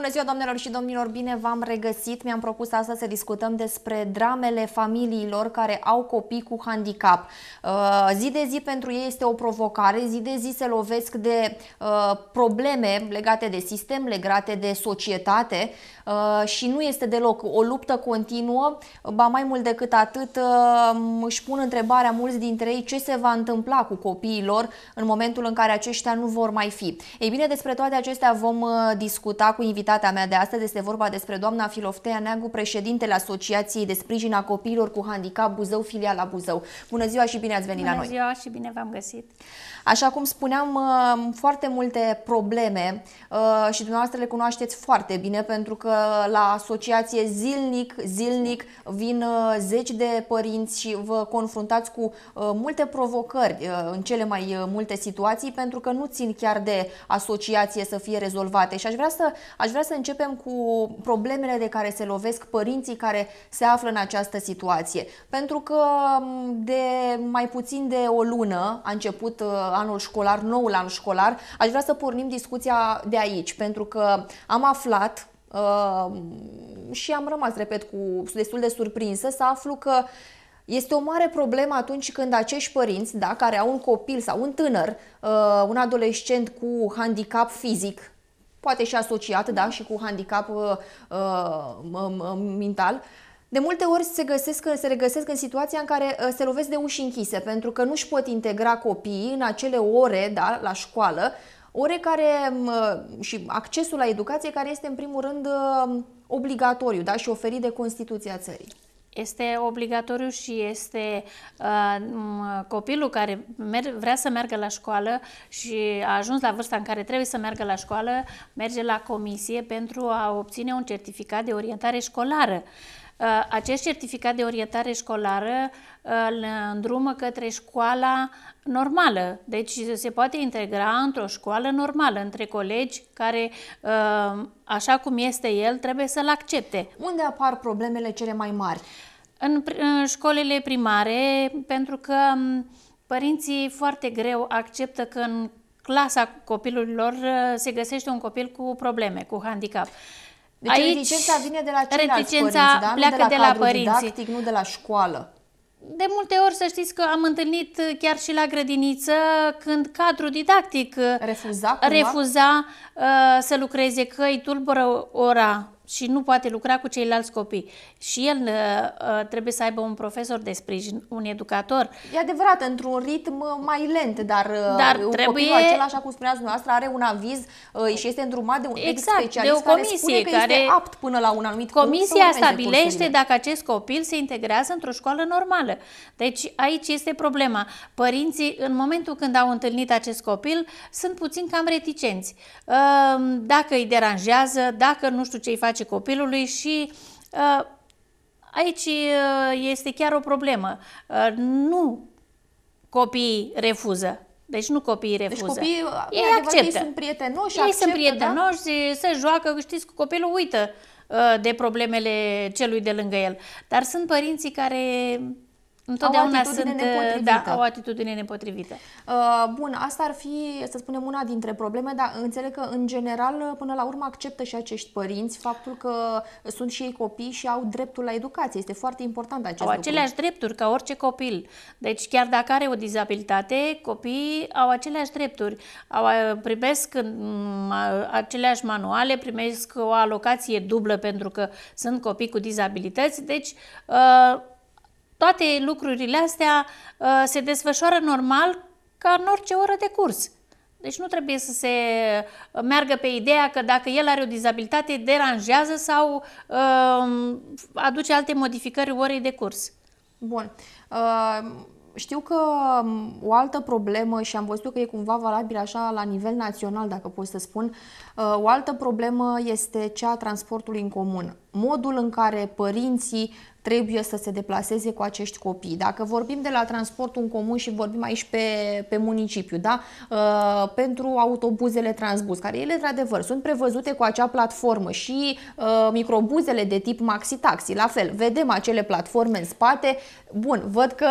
Bună ziua, doamnelor și domnilor, bine v-am regăsit. Mi-am propus astăzi să discutăm despre dramele familiilor care au copii cu handicap. Uh, zi de zi pentru ei este o provocare, zi de zi se lovesc de uh, probleme legate de sistem, legate de societate uh, și nu este deloc o luptă continuă, ba mai mult decât atât își pun întrebarea mulți dintre ei ce se va întâmpla cu copiilor în momentul în care aceștia nu vor mai fi. Ei bine, despre toate acestea vom discuta cu invitații invitata mea de astăzi este vorba despre doamna Filoftea Neagu, președintele Asociației de Sprijin a Copiilor cu Handicap Buzău, filiala Buzău. Bună ziua și bine ați venit Bună la noi! Bună ziua și bine v-am găsit! Așa cum spuneam, uh, foarte multe probleme uh, și dumneavoastră le cunoașteți foarte bine pentru că la asociație zilnic, zilnic vin uh, zeci de părinți și vă confruntați cu multe provocări în cele mai multe situații pentru că nu țin chiar de asociație să fie rezolvate și aș vrea să, aș vrea să începem cu problemele de care se lovesc părinții care se află în această situație. Pentru că mm, de mai puțin de o lună a început anul școlar, noul an școlar, aș vrea să pornim discuția de aici, pentru că am aflat uh, și am rămas, repet, cu destul de surprinsă să aflu că este o mare problemă atunci când acești părinți, da, care au un copil sau un tânăr, uh, un adolescent cu handicap fizic, poate și asociat, da, și cu handicap uh, uh mental, uh, de multe ori se, găsesc, se regăsesc în situația în care uh, se lovesc de uși închise, pentru că nu își pot integra copiii în acele ore da, la școală, ore care um, uh, și accesul la educație care este în primul rând um, obligatoriu da, și oferit de Constituția țării. Este obligatoriu și este uh, um, copilul care vrea să meargă la școală și a ajuns la vârsta în care trebuie să meargă la școală, merge la comisie pentru a obține un certificat de orientare școlară. Uh, Uh, acest certificat de orientare școlară uh, îl îndrumă către școala normală, deci se poate integra într-o școală normală, între colegi care, uh, așa cum este el, trebuie să-l accepte. Unde apar problemele cele mai mari? În, în școlile primare, pentru că um, părinții foarte greu acceptă că în clasa copilului lor se găsește un copil cu probleme, cu handicap. Deci Aici, reticența vine de la ceilalți reticența părinți, da? pleacă nu de la, de la părinții. didactic, nu de la școală. De multe ori să știți că am întâlnit chiar și la grădiniță când cadrul didactic refuza, refuza uh, să lucreze că îi tulbură ora și nu poate lucra cu ceilalți copii. Și el uh, uh, trebuie să aibă un profesor de sprijin, un educator. E adevărat, într-un ritm mai lent, dar, uh, dar trebuie... copilul acela, așa cum spuneați dumneavoastră, are un aviz uh, și este îndrumat de un exact, specialist de o comisie care spune că care... este apt până la un anumit Comisia punct stabilește cursurile. dacă acest copil se integrează într-o școală normală. Deci aici este problema. Părinții, în momentul când au întâlnit acest copil, sunt puțin cam reticenți. Uh, dacă îi deranjează, dacă nu știu ce îi face place copilului și uh, aici uh, este chiar o problemă. Uh, nu copiii refuză. Deci nu copiii deci refuză. Deci copiii, ei acceptă. Ei sunt prietenoși, ei acceptă, sunt da? prietenoși, da? se joacă, știți, cu copilul uită de problemele celui de lângă el. Dar sunt părinții care Întotdeauna au sunt, da, au atitudine nepotrivită. Uh, bun, asta ar fi, să spunem, una dintre probleme, dar înțeleg că, în general, până la urmă acceptă și acești părinți faptul că sunt și ei copii și au dreptul la educație. Este foarte important acest au lucru. Au aceleași drepturi ca orice copil. Deci, chiar dacă are o dizabilitate, copiii au aceleași drepturi. Au, uh, primesc mm, aceleași manuale, primesc o alocație dublă pentru că sunt copii cu dizabilități. Deci, uh, toate lucrurile astea uh, se desfășoară normal ca în orice oră de curs. Deci nu trebuie să se uh, meargă pe ideea că dacă el are o dizabilitate, deranjează sau uh, aduce alte modificări orei de curs. Bun. Uh, știu că um, o altă problemă și am văzut că e cumva valabil așa la nivel național, dacă pot să spun, uh, o altă problemă este cea a transportului în comun. Modul în care părinții trebuie să se deplaseze cu acești copii. Dacă vorbim de la transportul în comun și vorbim aici pe, pe municipiu, da? Uh, pentru autobuzele transbus, care ele, într-adevăr, sunt prevăzute cu acea platformă și uh, microbuzele de tip maxi-taxi, la fel, vedem acele platforme în spate. Bun, văd că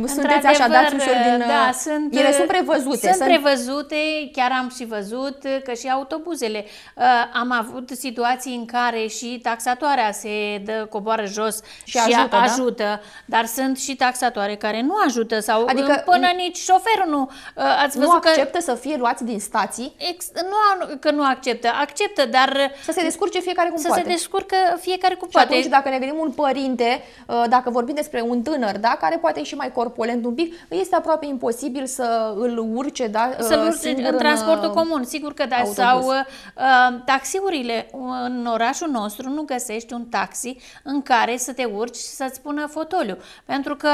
uh, sunteți așa, dați ușor din... Da, uh, sunt, ele sunt prevăzute. Sunt, sunt prevăzute, chiar am și văzut că și autobuzele. Uh, am avut situații în care și taxatoarea se dă, coboară jos și, și ajută, ajută da? dar sunt și taxatoare care nu ajută sau adică uh, până nici șoferul nu uh, ați văzut nu acceptă că, să fie luați din stații? Ex, nu că nu acceptă, acceptă, dar uh, să se descurce fiecare cum să poate. Să se descurcă fiecare cum și poate. atunci dacă ne gândim un părinte, dacă vorbim despre un tânăr, da, care poate e și mai corpulent un pic, este aproape imposibil să îl urce, da, să îl urce în, în transportul în, comun, sigur că da, autobus. sau uh, taxiurile în orașul nostru nu găsești un taxi în care care să te urci și să-ți pună fotoliu. Pentru că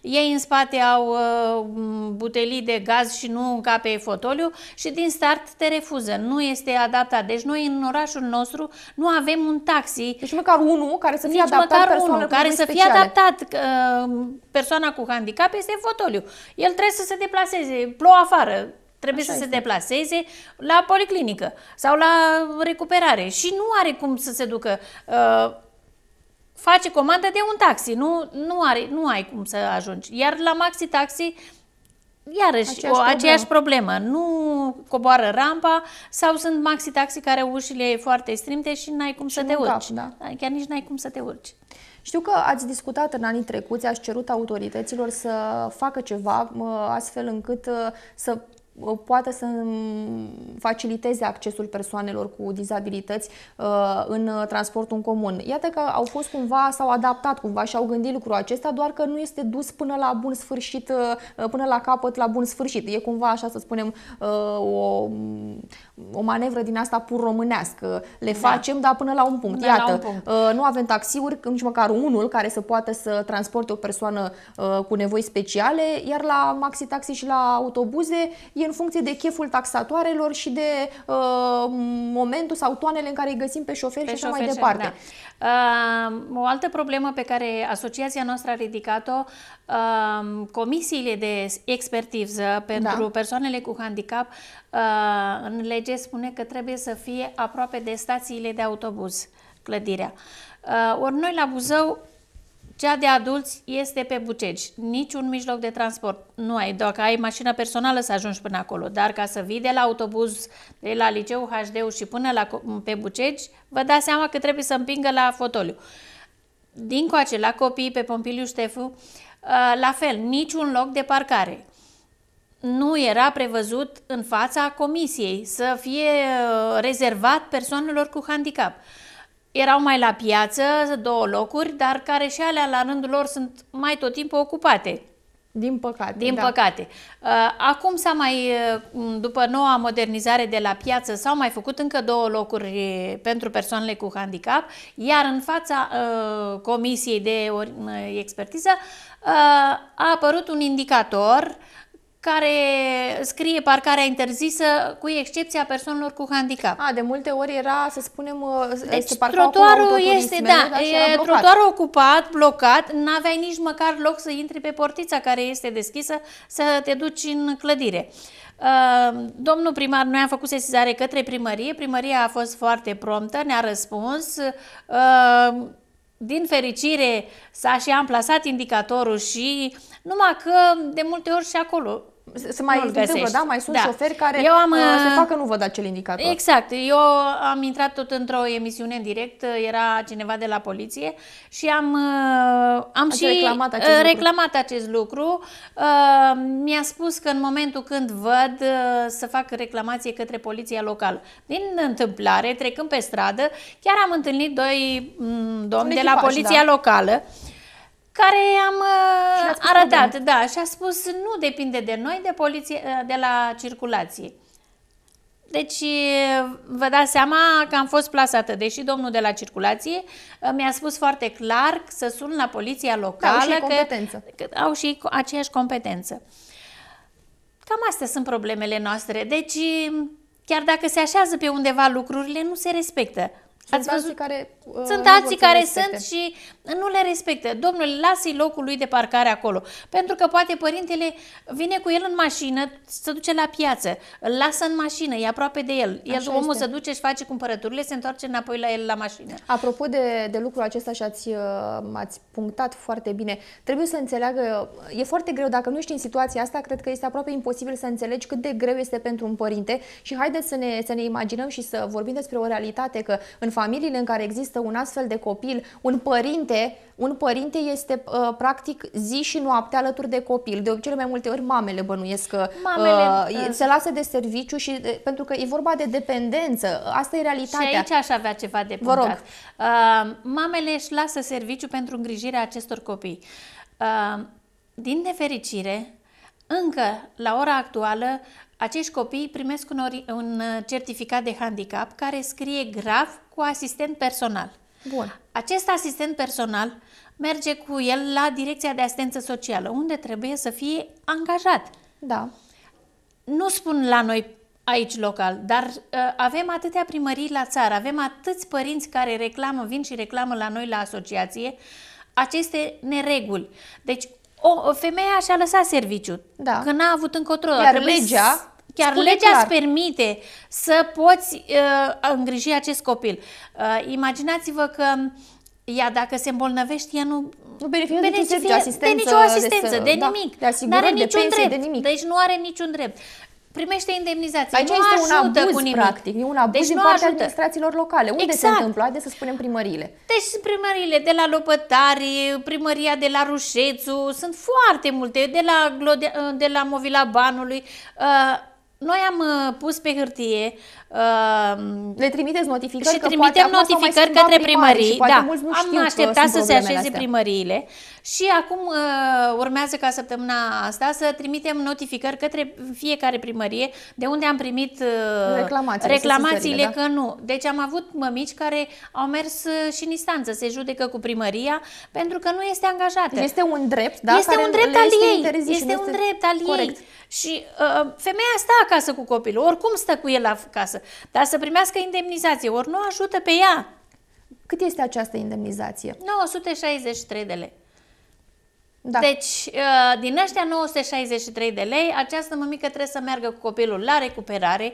ei în spate au uh, butelii de gaz și nu încape fotoliu și din start te refuză. Nu este adaptat. Deci noi în orașul nostru nu avem un taxi. Deci măcar unul care să fie Nici adaptat măcar unul care să fie adaptat uh, persoana cu handicap este fotoliu. El trebuie să se deplaseze. Plouă afară, trebuie Așa să este. se deplaseze la policlinică sau la recuperare și nu are cum să se ducă. Uh, face comandă de un taxi, nu, nu, are, nu ai cum să ajungi. Iar la maxi taxi, iarăși aceeași, o, aceeași problemă. problemă. Nu coboară rampa sau sunt maxi taxi care ușile e foarte strimte și n-ai cum și să te urci. Cap, da. Chiar nici n-ai cum să te urci. Știu că ați discutat în anii trecuți, ați cerut autorităților să facă ceva astfel încât uh, să Uh, poată să faciliteze accesul persoanelor cu dizabilități uh, în transportul în comun. Iată că au fost cumva, s-au adaptat cumva și au gândit lucrul acesta, doar că nu este dus până la bun sfârșit, uh, până la capăt, la bun sfârșit. E cumva, așa să spunem, o, o manevră din asta pur românească. Le da. facem, dar până la un punct. Până Iată, un punct. nu avem taxiuri, nici măcar unul care să poată să transporte o persoană cu nevoi speciale, iar la maxi-taxi și la autobuze e în funcție de cheful taxatoarelor și de uh, momentul sau toanele în care îi găsim pe șoferi pe și așa șoferi, mai departe. Da. Uh, o altă problemă pe care asociația noastră a ridicat-o, uh, comisiile de expertiză da. pentru da. persoanele cu handicap, uh, în lege spune că trebuie să fie aproape de stațiile de autobuz clădirea. Uh, ori noi la Buzău cea de adulți este pe Bucegi. Niciun mijloc de transport nu ai. Dacă ai mașină personală să ajungi până acolo, dar ca să vii de la autobuz, de la liceu hd și până la, pe Bucegi, vă dați seama că trebuie să împingă la fotoliu. Din coace, la copii, pe Pompiliu Ștefu, ă, la fel, niciun loc de parcare. Nu era prevăzut în fața comisiei să fie ă, rezervat persoanelor cu handicap erau mai la piață, două locuri, dar care și alea la rândul lor sunt mai tot timpul ocupate. Din păcate. Din da. păcate. Uh, acum s-a mai, uh, după noua modernizare de la piață, s-au mai făcut încă două locuri uh, pentru persoanele cu handicap, iar în fața Comisiei de Expertiză a apărut un indicator care scrie parcarea interzisă cu excepția persoanelor cu handicap. A, de multe ori era, să spunem, uh, deci, se trotuarul este, da, da e, trotuarul ocupat, blocat, n-aveai nici măcar loc să intri pe portița care este deschisă să te duci în clădire. Uh, domnul primar, noi am făcut sesizare către primărie, primăria a fost foarte promptă, ne-a răspuns, uh, din fericire s-a și amplasat indicatorul și numai că de multe ori și acolo se mai întâmplă, da? Mai sunt da. șoferi care eu am, uh, se uh, facă nu văd acel indicator. Exact. Eu am intrat tot într-o emisiune în direct, uh, era cineva de la poliție și am, uh, am și reclamat uh, acest reclamat lucru. Acest lucru. Uh, mi-a spus că în momentul când văd uh, să fac reclamație către poliția locală. Din întâmplare, trecând pe stradă, chiar am întâlnit doi um, domni de la poliția da. locală care am uh, arătat, da, și a spus nu depinde de noi, de poliție, uh, de la circulație. Deci uh, vă dați seama că am fost plasată, deși domnul de la circulație uh, mi-a spus foarte clar să sun la poliția locală. Da, au și că, Că au și aceeași competență. Cam astea sunt problemele noastre. Deci chiar dacă se așează pe undeva lucrurile, nu se respectă. Ați sunt văzut? alții care, uh, sunt alții care sunt și nu le respectă. Domnule, lasă-i locul lui de parcare acolo. Pentru că poate părintele vine cu el în mașină, se duce la piață, îl lasă în mașină, e aproape de el. El, Așa omul este. se duce, și face cumpărăturile, se întoarce înapoi la el la mașină. Apropo de, de lucrul acesta și ați, uh, ați punctat foarte bine, trebuie să înțeleagă, e foarte greu, dacă nu ești în situația asta, cred că este aproape imposibil să înțelegi cât de greu este pentru un părinte și haideți să ne, să ne imaginăm și să vorbim despre o realitate că în familie familiile în care există un astfel de copil, un părinte, un părinte este uh, practic zi și noapte alături de copil. De cele mai multe ori mamele bănuiesc că mamele, uh, uh, se lasă de serviciu și de, pentru că e vorba de dependență. Asta e realitatea. Și aici aș avea ceva de punctat. Vă rog. Uh, mamele își lasă serviciu pentru îngrijirea acestor copii. Uh, din nefericire, încă la ora actuală acești copii primesc un, un uh, certificat de handicap care scrie grav cu asistent personal. Bun. Acest asistent personal merge cu el la Direcția de Asistență Socială, unde trebuie să fie angajat. Da. Nu spun la noi aici local, dar uh, avem atâtea primării la țară, avem atâți părinți care reclamă, vin și reclamă la noi la asociație aceste nereguli. Deci o, o femeie și-a lăsat serviciu, da. că n-a avut încotro. Iar legea Chiar Spune legea clar. îți permite să poți uh, îngriji acest copil. Uh, imaginați-vă că ea, dacă se îmbolnăvește, ea nu beneficie de, nicio asistență, de nicio asistență, de, de nimic. Da, de are niciun de pensie, drept. De nimic. Deci nu are niciun drept. Primește indemnizație. Aici nu este un abuz, cu nimic. practic. E un abuz deci din partea ajută. administrațiilor locale. Unde exact. se întâmplă? Haideți să spunem primăriile. Deci primăriile de la Lopătari, primăria de la Rușețu, sunt foarte multe, de la, de la Movila Banului. Uh, noi am uh, pus pe hârtie. Uh, Le trimiteți notificări? Și că trimitem poate notificări către primării. Da, am așteptat să se așeze astea. primăriile și acum uh, urmează ca săptămâna asta să trimitem notificări către fiecare primărie de unde am primit uh, reclamațiile, reclamațiile că da? nu. Deci am avut mămici care au mers uh, și în instanță, se judecă cu primăria pentru că nu este angajată. Deci este un drept, da? Este care un drept al ei. Este, este un drept al corect. ei. Și uh, femeia asta acasă cu copilul, oricum stă cu el la casă, dar să primească indemnizație, ori nu ajută pe ea. Cât este această indemnizație? 963 de lei. Da. Deci, uh, din ăștia 963 de lei, această mămică trebuie să meargă cu copilul la recuperare.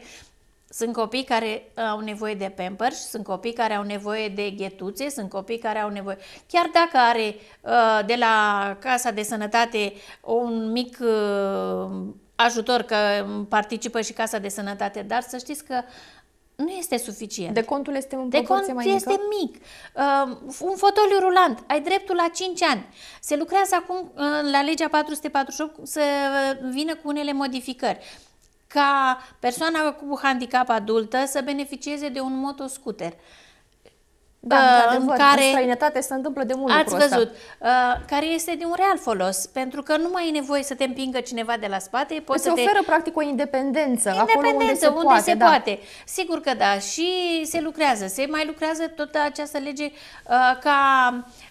Sunt copii care uh, au nevoie de pampers, sunt copii care au nevoie de ghetuțe, sunt copii care au nevoie... Chiar dacă are uh, de la Casa de Sănătate un mic ajutor, că participă și Casa de Sănătate, dar să știți că nu este suficient. De contul este un De cont mai mică? este mic. Uh, un fotoliu rulant, ai dreptul la 5 ani. Se lucrează acum uh, la legea 448 să vină cu unele modificări ca persoana cu handicap adultă să beneficieze de un motoscooter. Uh, da, uh, în care în străinătate se întâmplă de mult ați văzut, uh, care este de un real folos, pentru că nu mai e nevoie să te împingă cineva de la spate. Poți se să te... oferă practic o independență, independență acolo unde se, unde poate, se da. poate. Sigur că da, și se lucrează, se mai lucrează tot această lege uh, ca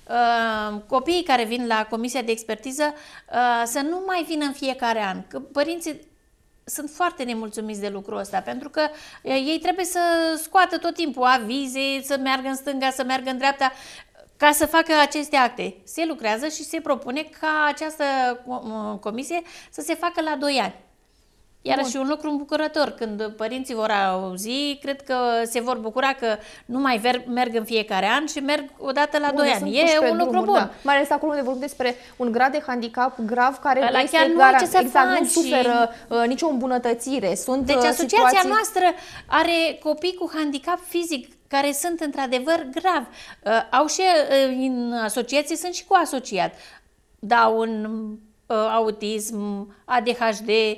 uh, copiii care vin la comisia de expertiză uh, să nu mai vină în fiecare an, că părinții sunt foarte nemulțumiți de lucrul ăsta, pentru că ei trebuie să scoată tot timpul avize, să meargă în stânga, să meargă în dreapta, ca să facă aceste acte. Se lucrează și se propune ca această uh, comisie să se facă la 2 ani. Iar și un lucru îmbucurător. Când părinții vor auzi, cred că se vor bucura că nu mai ver, merg în fiecare an și merg o dată la 2 ani. E un lucru bun. Da. Mai ales acolo unde vorbim despre un grad de handicap grav care la este chiar nu garant, ce să exact, faci. nu suferă uh, nicio îmbunătățire. Sunt, deci uh, asociația situații... noastră are copii cu handicap fizic care sunt într-adevăr grav. Uh, au și uh, în asociații sunt și cu asociat. Dau un uh, autism, ADHD, uh,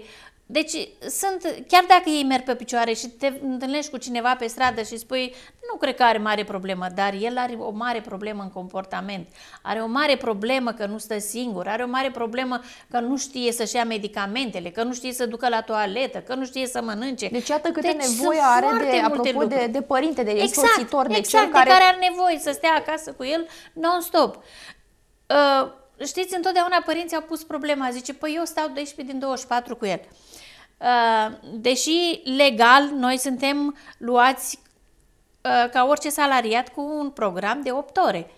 deci sunt, chiar dacă ei merg pe picioare și te întâlnești cu cineva pe stradă și spui nu cred că are mare problemă, dar el are o mare problemă în comportament, are o mare problemă că nu stă singur, are o mare problemă că nu știe să-și ia medicamentele, că nu știe să ducă la toaletă, că nu știe să mănânce. Deci iată câte deci, nevoie are de, apropo, de, de părinte, de exact, de exact, cel care... de care are nevoie să stea acasă cu el non-stop. Uh, știți, întotdeauna părinții au pus problema, zice, păi eu stau 12 din 24 cu el. Uh, deși legal noi suntem luați uh, ca orice salariat cu un program de 8 ore.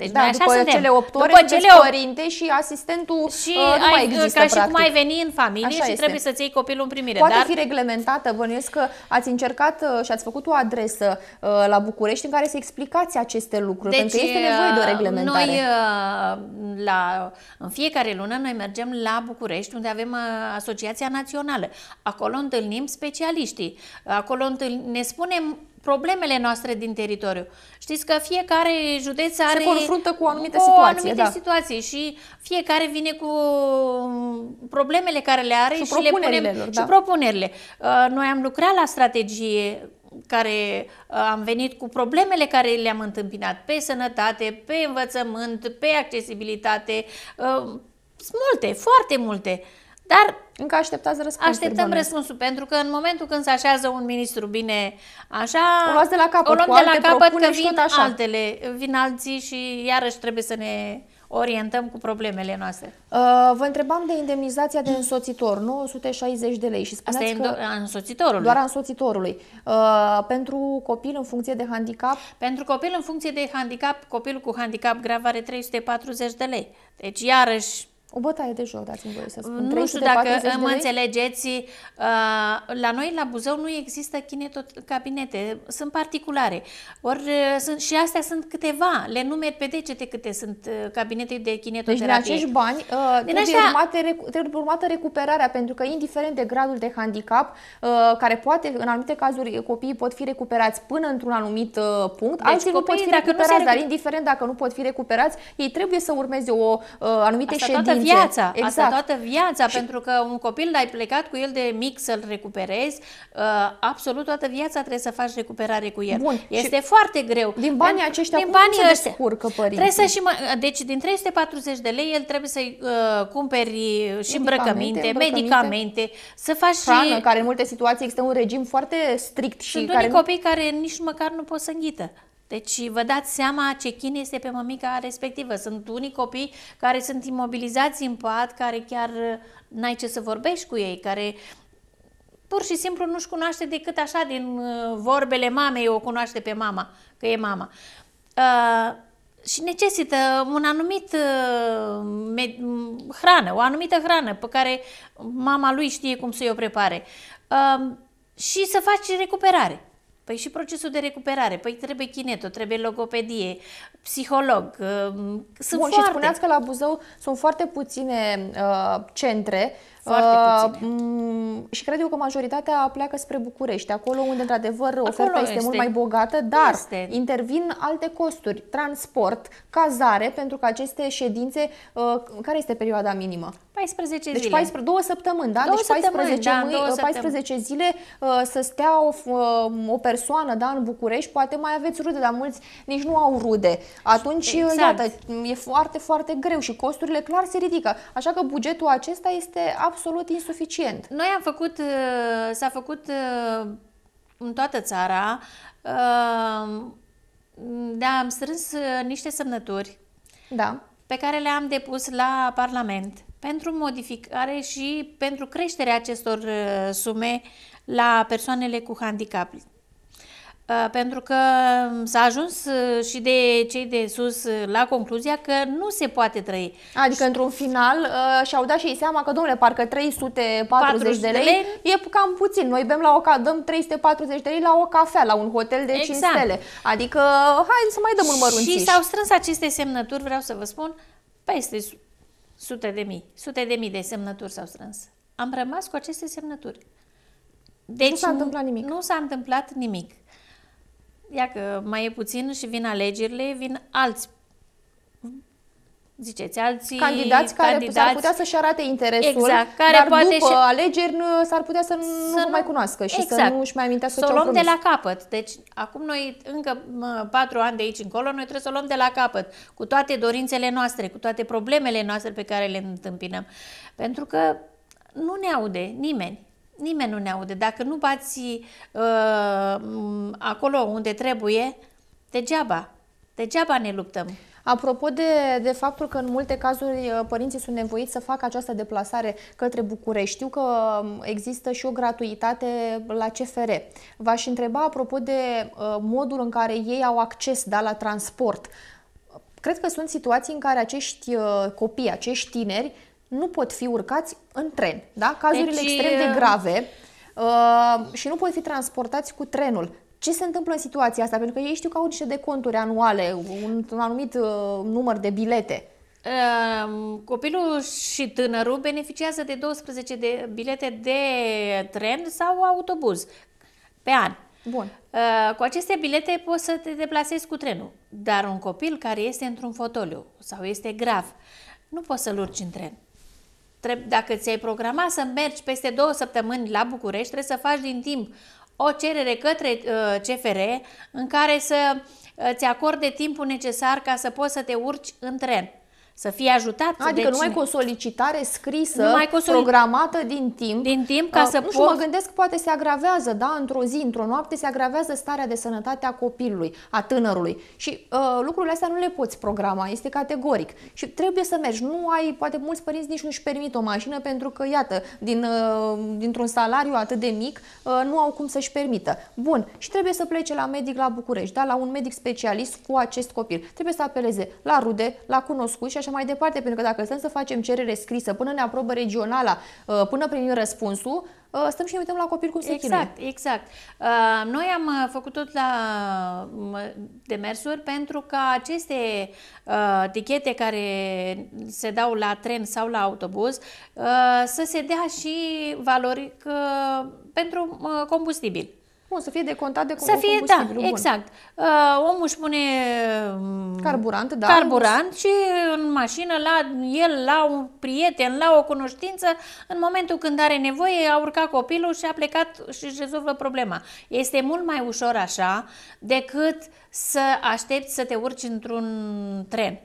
Deci da, noi așa după suntem. cele 8 ore după cele 8... părinte și asistentul și uh, nu ai, mai există, Ca practic. și cum ai veni în familie așa și este. trebuie să-ți iei copilul în primire. Poate dar... fi reglementată, bănuiesc că ați încercat uh, și ați făcut o adresă uh, la București în care să explicați aceste lucruri, deci, pentru că deci, este nevoie de o uh, reglementare. Noi, uh, la, în fiecare lună, noi mergem la București, unde avem uh, Asociația Națională. Acolo întâlnim specialiștii, acolo întâln... ne spunem problemele noastre din teritoriu. Știți că fiecare județ are... Se confruntă cu anumite cu situații. anumite da. situații și fiecare vine cu mm, problemele care le are și, și le punem lor, da. propunerile. Uh, noi am lucrat la strategie care uh, am venit cu problemele care le-am întâmpinat pe sănătate, pe învățământ, pe accesibilitate, uh, multe, foarte multe. Dar încă așteptați răspunsul. Așteptăm răspunsul, pentru că în momentul când se așează un ministru bine așa, o luăm de la capăt, o luăm de la capăt că vin așa. altele, vin alții și iarăși trebuie să ne orientăm cu problemele noastre. Uh, vă întrebam de indemnizația de însoțitor, 960 de lei și spuneați Asta că e a însoțitorului. Doar a însoțitorului. Uh, pentru copil în funcție de handicap? Pentru copil în funcție de handicap, copilul cu handicap grav are 340 de lei. Deci iarăși o bătaie de joc, dați-mi voie să spun. Nu știu dacă mă înțelegeți, uh, la noi la Buzău nu există cabinete, sunt particulare. Or, uh, sunt, și astea sunt câteva, le numeri pe decete câte sunt uh, cabinete de deci kinetoterapie. Deci din acești bani din trebuie, așa... urmată, trebuie urmată recuperarea, pentru că indiferent de gradul de handicap, care poate, în anumite cazuri, copiii pot fi recuperați până într-un anumit punct, deci, alții nu pot fi recuperați, recu... dar indiferent dacă nu pot fi recuperați, ei trebuie să urmeze o anumite Asta ședințe viața, exact. asta toată viața, și... pentru că un copil l-ai plecat cu el de mic să-l recuperezi, uh, absolut toată viața trebuie să faci recuperare cu el. Bun. Este și foarte greu. Din banii aceștia din banii cum se descurcă părinții? Trebuie să și mă, deci din 340 de lei el trebuie să-i uh, cumperi și medicamente, îmbrăcăminte, medicamente, să faci hrană, și... care în multe situații există un regim foarte strict și Sunt care... copii care nici măcar nu pot să înghită. Deci vă dați seama ce chin este pe mămica respectivă. Sunt unii copii care sunt imobilizați în pat, care chiar uh, n-ai ce să vorbești cu ei, care pur și simplu nu-și cunoaște decât așa din uh, vorbele mamei, o cunoaște pe mama, că e mama. Uh, și necesită un anumit uh, hrană, o anumită hrană pe care mama lui știe cum să-i o prepare. Uh, și să faci recuperare. Păi și procesul de recuperare, păi trebuie kineto, trebuie logopedie, psiholog. Um, sunt Bun, foarte... și spuneați că la Buzău sunt foarte puține uh, centre foarte puține. Uh, mm, și cred eu că majoritatea pleacă spre București, acolo unde, într-adevăr, acolo oferta este, este mult mai bogată, dar este. intervin alte costuri, transport, cazare, pentru că aceste ședințe, uh, care este perioada minimă? 14 deci zile. Deci 14, două săptămâni, da? Deci două deci 14, săptămâni, da, două 14 uh, zile uh, să stea o, uh, o persoană da, în București, poate mai aveți rude, dar mulți nici nu au rude. Atunci, uh, exact. iată, e foarte, foarte greu și costurile clar se ridică. Așa că bugetul acesta este absolut absolut insuficient. Noi am făcut, uh, s-a făcut uh, în toată țara, uh, am strâns niște semnături da. pe care le-am depus la Parlament pentru modificare și pentru creșterea acestor sume la persoanele cu handicap Uh, pentru că s-a ajuns uh, și de cei de sus uh, la concluzia că nu se poate trăi. Adică într-un final și-au dat și ei seama că, domnule, parcă 340 de lei, de lei e cam puțin. Noi bem la o ca, dăm 340 de lei la o cafea, la un hotel de exact. 5 stele. Adică, hai să mai dăm un mărunțiș. Și s-au strâns aceste semnături, vreau să vă spun, peste sute de mii, sute de mii de semnături s-au strâns. Am rămas cu aceste semnături. Deci, nu s-a deci, întâmplat nimic. Nu s-a întâmplat nimic dacă mai e puțin și vin alegerile, vin alți ziceți, alții candidați care candidați, s-ar putea să-și arate interesul, exact, care dar poate după și... alegeri s-ar putea să, să nu, mai cunoască și exact. să nu își mai amintească Să o luăm de la capăt. Deci acum noi încă patru ani de aici încolo, noi trebuie să o luăm de la capăt, cu toate dorințele noastre, cu toate problemele noastre pe care le întâmpinăm. Pentru că nu ne aude nimeni nimeni nu ne aude. Dacă nu bați uh, acolo unde trebuie, degeaba. Degeaba ne luptăm. Apropo de, de faptul că în multe cazuri uh, părinții sunt nevoiți să facă această deplasare către București, știu că um, există și o gratuitate la CFR. V-aș întreba apropo de uh, modul în care ei au acces da, la transport. Cred că sunt situații în care acești uh, copii, acești tineri, nu pot fi urcați în tren. Da? Cazurile deci, extrem de grave uh, și nu pot fi transportați cu trenul. Ce se întâmplă în situația asta? Pentru că ei știu că au niște deconturi anuale, un, un anumit uh, număr de bilete. Um, copilul și tânărul beneficiază de 12 de bilete de tren sau autobuz pe an. Bun. Uh, cu aceste bilete poți să te deplasezi cu trenul, dar un copil care este într-un fotoliu sau este grav, nu poți să-l urci în tren. Dacă ți-ai programat să mergi peste două săptămâni la București, trebuie să faci din timp o cerere către uh, CFR în care să uh, ți acorde timpul necesar ca să poți să te urci în tren să fie ajutat. Adică de cine... numai cu o solicitare scrisă, numai cu o solic... programată din timp. Din timp ca uh, să nu știu, pot... mă gândesc, poate se agravează, da, într-o zi, într-o noapte, se agravează starea de sănătate a copilului, a tânărului. Și uh, lucrurile astea nu le poți programa, este categoric. Și trebuie să mergi. Nu ai, poate mulți părinți nici nu-și permit o mașină pentru că, iată, din, uh, dintr-un salariu atât de mic, uh, nu au cum să-și permită. Bun, și trebuie să plece la medic la București, da, la un medic specialist cu acest copil. Trebuie să apeleze la rude, la cunoscuți și așa așa mai departe, pentru că dacă stăm să facem cerere scrisă până ne aprobă regionala, uh, până primim răspunsul, uh, stăm și ne uităm la copil cum se Exact, chinuie. exact. Uh, noi am făcut tot la demersuri pentru că aceste tichete care se dau la tren sau la autobuz să se dea și valori pentru combustibil. Bun, să fie decontat de Să fie, da, bun. exact. Uh, omul își pune mm, carburant, da, carburant și în mașină, la el, la un prieten, la o cunoștință, în momentul când are nevoie, a urcat copilul și a plecat și își rezolvă problema. Este mult mai ușor așa decât să aștepți să te urci într-un tren,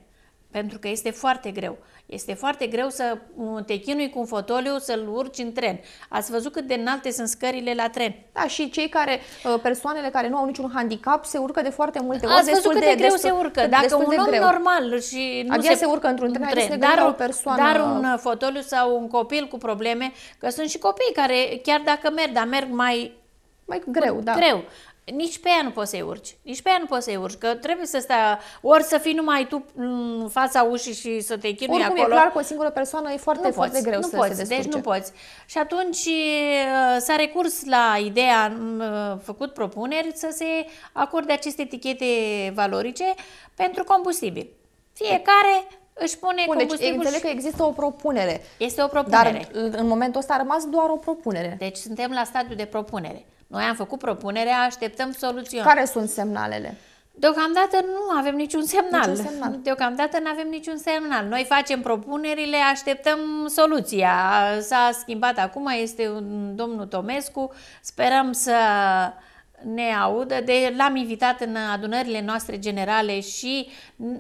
pentru că este foarte greu. Uh, este foarte greu să uh, te chinui cu un fotoliu, să-l urci în tren. Ați văzut cât de înalte sunt scările la tren. Da, și cei care, uh, persoanele care nu au niciun handicap, se urcă de foarte multe ori. Ați văzut cât de, de greu destul, se urcă. Dacă un om greu. normal și nu Abia se, se urcă într-un tren, tren. dar, o persoană... dar un uh, fotoliu sau un copil cu probleme, că sunt și copii care, chiar dacă merg, dar merg mai mai greu, da. Greu nici pe ea nu poți să-i urci. Nici pe ea nu poți să-i urci, că trebuie să stai, ori să fii numai tu în fața ușii și să te chinui Oricum, acolo. e clar cu o singură persoană e foarte, nu foarte poți, greu nu să poți, se Deci nu poți. Și atunci uh, s-a recurs la ideea, uh, făcut propuneri, să se acorde aceste etichete valorice pentru combustibil. Fiecare își pune Bun, deci înțeleg că există o propunere. Este o propunere. Dar în momentul ăsta a rămas doar o propunere. Deci suntem la stadiul de propunere. Noi am făcut propunerea, așteptăm soluțiuni. Care sunt semnalele? Deocamdată nu avem niciun semnal. Niciun semnal. Deocamdată nu avem niciun semnal. Noi facem propunerile, așteptăm soluția. S-a schimbat acum, este domnul Tomescu. Sperăm să ne audă. De, l-am invitat în adunările noastre generale și uh,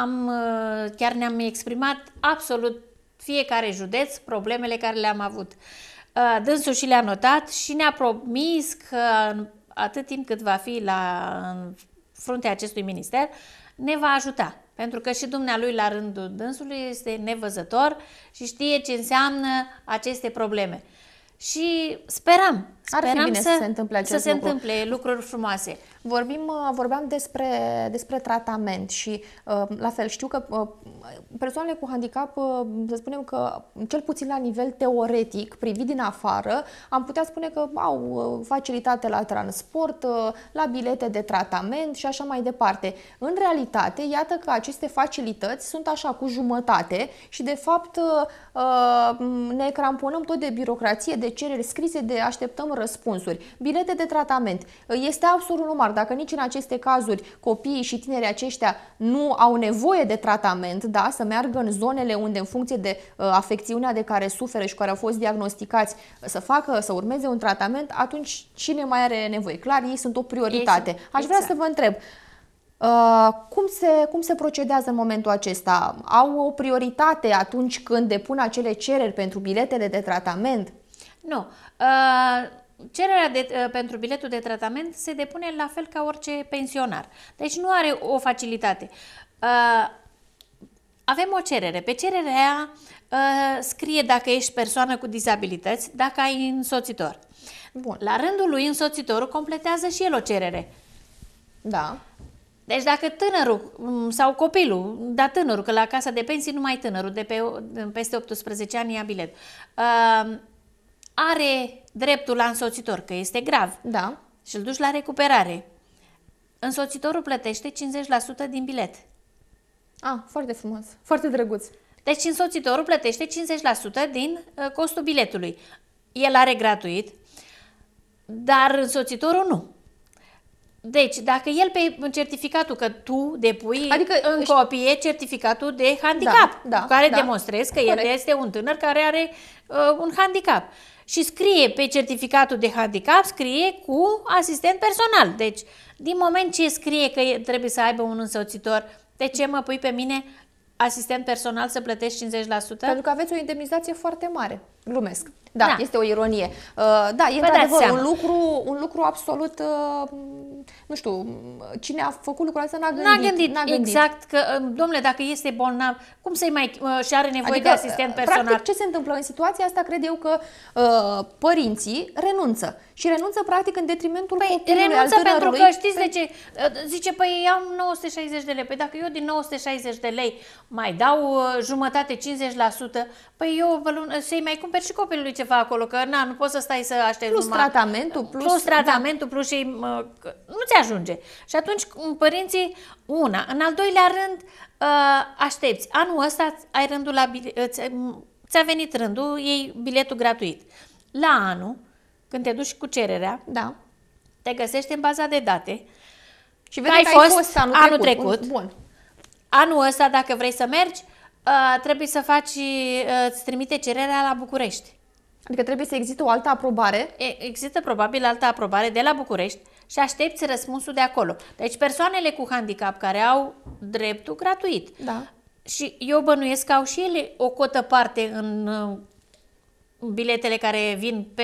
am, uh, chiar ne-am exprimat absolut fiecare județ problemele care le-am avut. Uh, Uh, dânsul și le-a notat și ne-a promis că atât timp cât va fi la, în fruntea acestui minister, ne va ajuta. Pentru că și dumnealui la rândul dânsului este nevăzător și știe ce înseamnă aceste probleme. Și sperăm, sperăm Ar fi bine să, să, se întâmple, acest să se întâmple lucruri frumoase. Vorbim, uh, vorbeam despre, despre tratament și uh, la fel știu că uh, persoanele cu handicap, să spunem că cel puțin la nivel teoretic, privit din afară, am putea spune că au facilitate la transport, la bilete de tratament și așa mai departe. În realitate, iată că aceste facilități sunt așa cu jumătate și de fapt ne cramponăm tot de birocrație, de cereri scrise, de așteptăm răspunsuri. Bilete de tratament. Este absolut normal dacă nici în aceste cazuri copiii și tinerii aceștia nu au nevoie de tratament, da, să meargă în zonele unde în funcție de uh, afecțiunea de care suferă și care au fost diagnosticați să facă, să urmeze un tratament, atunci cine mai are nevoie? Clar, ei sunt o prioritate. Ei, Aș vrea exact. să vă întreb, Uh, cum, se, cum se procedează în momentul acesta? Au o prioritate atunci când depun acele cereri pentru biletele de tratament? Nu. Uh, Cererea de, ă, pentru biletul de tratament se depune la fel ca orice pensionar. Deci nu are o facilitate. Ă, avem o cerere. Pe cererea ă, scrie dacă ești persoană cu dizabilități, dacă ai însoțitor. Bun. La rândul lui, însoțitorul completează și el o cerere. Da. Deci dacă tânărul sau copilul, da tânărul, că la casa de pensii numai tânărul de pe, peste 18 ani ia bilet, are dreptul la însoțitor, că este grav. Da. Și îl duci la recuperare. Însoțitorul plătește 50% din bilet. Ah, foarte frumos. Foarte drăguț. Deci însoțitorul plătește 50% din uh, costul biletului. El are gratuit, dar însoțitorul nu. Deci, dacă el pe certificatul că tu depui adică, în copie certificatul de handicap, da, da, care da, demonstrezi că corect. el este un tânăr care are uh, un handicap. Uh, și scrie pe certificatul de handicap, scrie cu asistent personal. Deci, din moment ce scrie că trebuie să aibă un însoțitor, de ce mă pui pe mine asistent personal să plătești 50%? Pentru că aveți o indemnizație foarte mare glumesc. Da, da, este o ironie. Uh, da, e într-adevăr un lucru, un lucru absolut, uh, nu știu, cine a făcut lucrul ăsta n-a gândit. N-a gândit, n-a gândit. exact, că, uh, domnule, dacă este bolnav, cum să-i mai, și are nevoie adică, de asistent personal? Practic, ce se întâmplă în situația asta, cred eu că părinții renunță. Și renunță, practic, în detrimentul păi, copilului, renunță al pentru că știți pe... de păi- ce? Zice, păi, am 960 de lei. Păi dacă eu din 960 de lei mai dau jumătate, 50%, păi eu să-i mai cum? cumperi și copilului ceva acolo, că na, nu poți să stai să aștepți Plus numai, tratamentul, plus... plus da. tratamentul, plus și uh, nu ți ajunge. Și atunci părinții, una. În al doilea rând, uh, aștepți. Anul ăsta ai rândul la ți-a venit rândul, ei biletul gratuit. La anul, când te duci cu cererea, da. te găsești în baza de date și vede că ai fost, fost anul, anul trecut. trecut. Bun. Anul ăsta, dacă vrei să mergi, trebuie să faci, uh, îți trimite cererea la București. Adică trebuie să existe o altă aprobare? Există probabil altă aprobare de la București și aștepți răspunsul de acolo. Deci persoanele cu handicap care au dreptul gratuit. Da. Și eu bănuiesc că au și ele o cotă parte în biletele care vin pe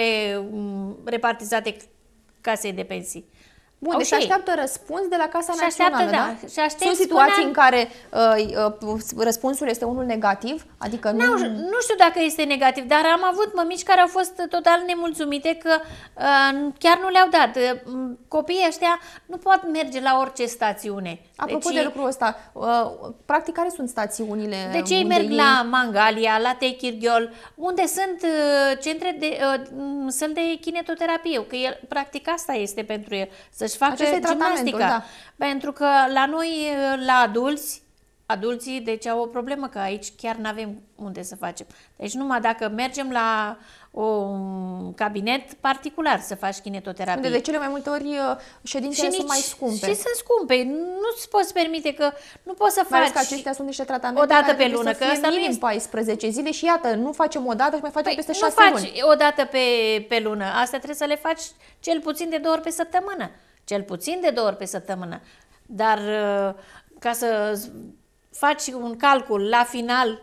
repartizate casei de pensii. Bun, deci okay. deci așteaptă răspuns de la Casa Națională, așteaptă, da? da? Și aștept, Sunt situații spuneam... în care uh, uh, răspunsul este unul negativ? Adică nu... nu știu dacă este negativ, dar am avut mămici care au fost total nemulțumite că uh, chiar nu le-au dat. Uh, copiii ăștia nu pot merge la orice stațiune. Apropo deci, de lucrul ăsta, uh, practic care sunt stațiunile? Deci ei merg ei... la Mangalia, la Techirghiol, unde sunt uh, centre de, uh, sunt de kinetoterapie, că el, practic asta este pentru el, să să-și facă gimnastica. Da. Pentru că la noi, la adulți, adulții deci au o problemă că aici chiar nu avem unde să facem. Deci numai dacă mergem la un cabinet particular să faci kinetoterapie. Unde de cele mai multe ori uh, ședințele și nici, sunt mai scumpe. Și sunt scumpe. Nu-ți poți permite că nu poți să faci... Mai că acestea sunt niște tratamente o dată pe lună. Că asta minim nu 14 zile și iată, nu facem o dată și mai facem păi, peste 6 nu faci o dată pe, pe lună. Asta trebuie să le faci cel puțin de două ori pe săptămână cel puțin de două ori pe săptămână. Dar uh, ca să faci un calcul la final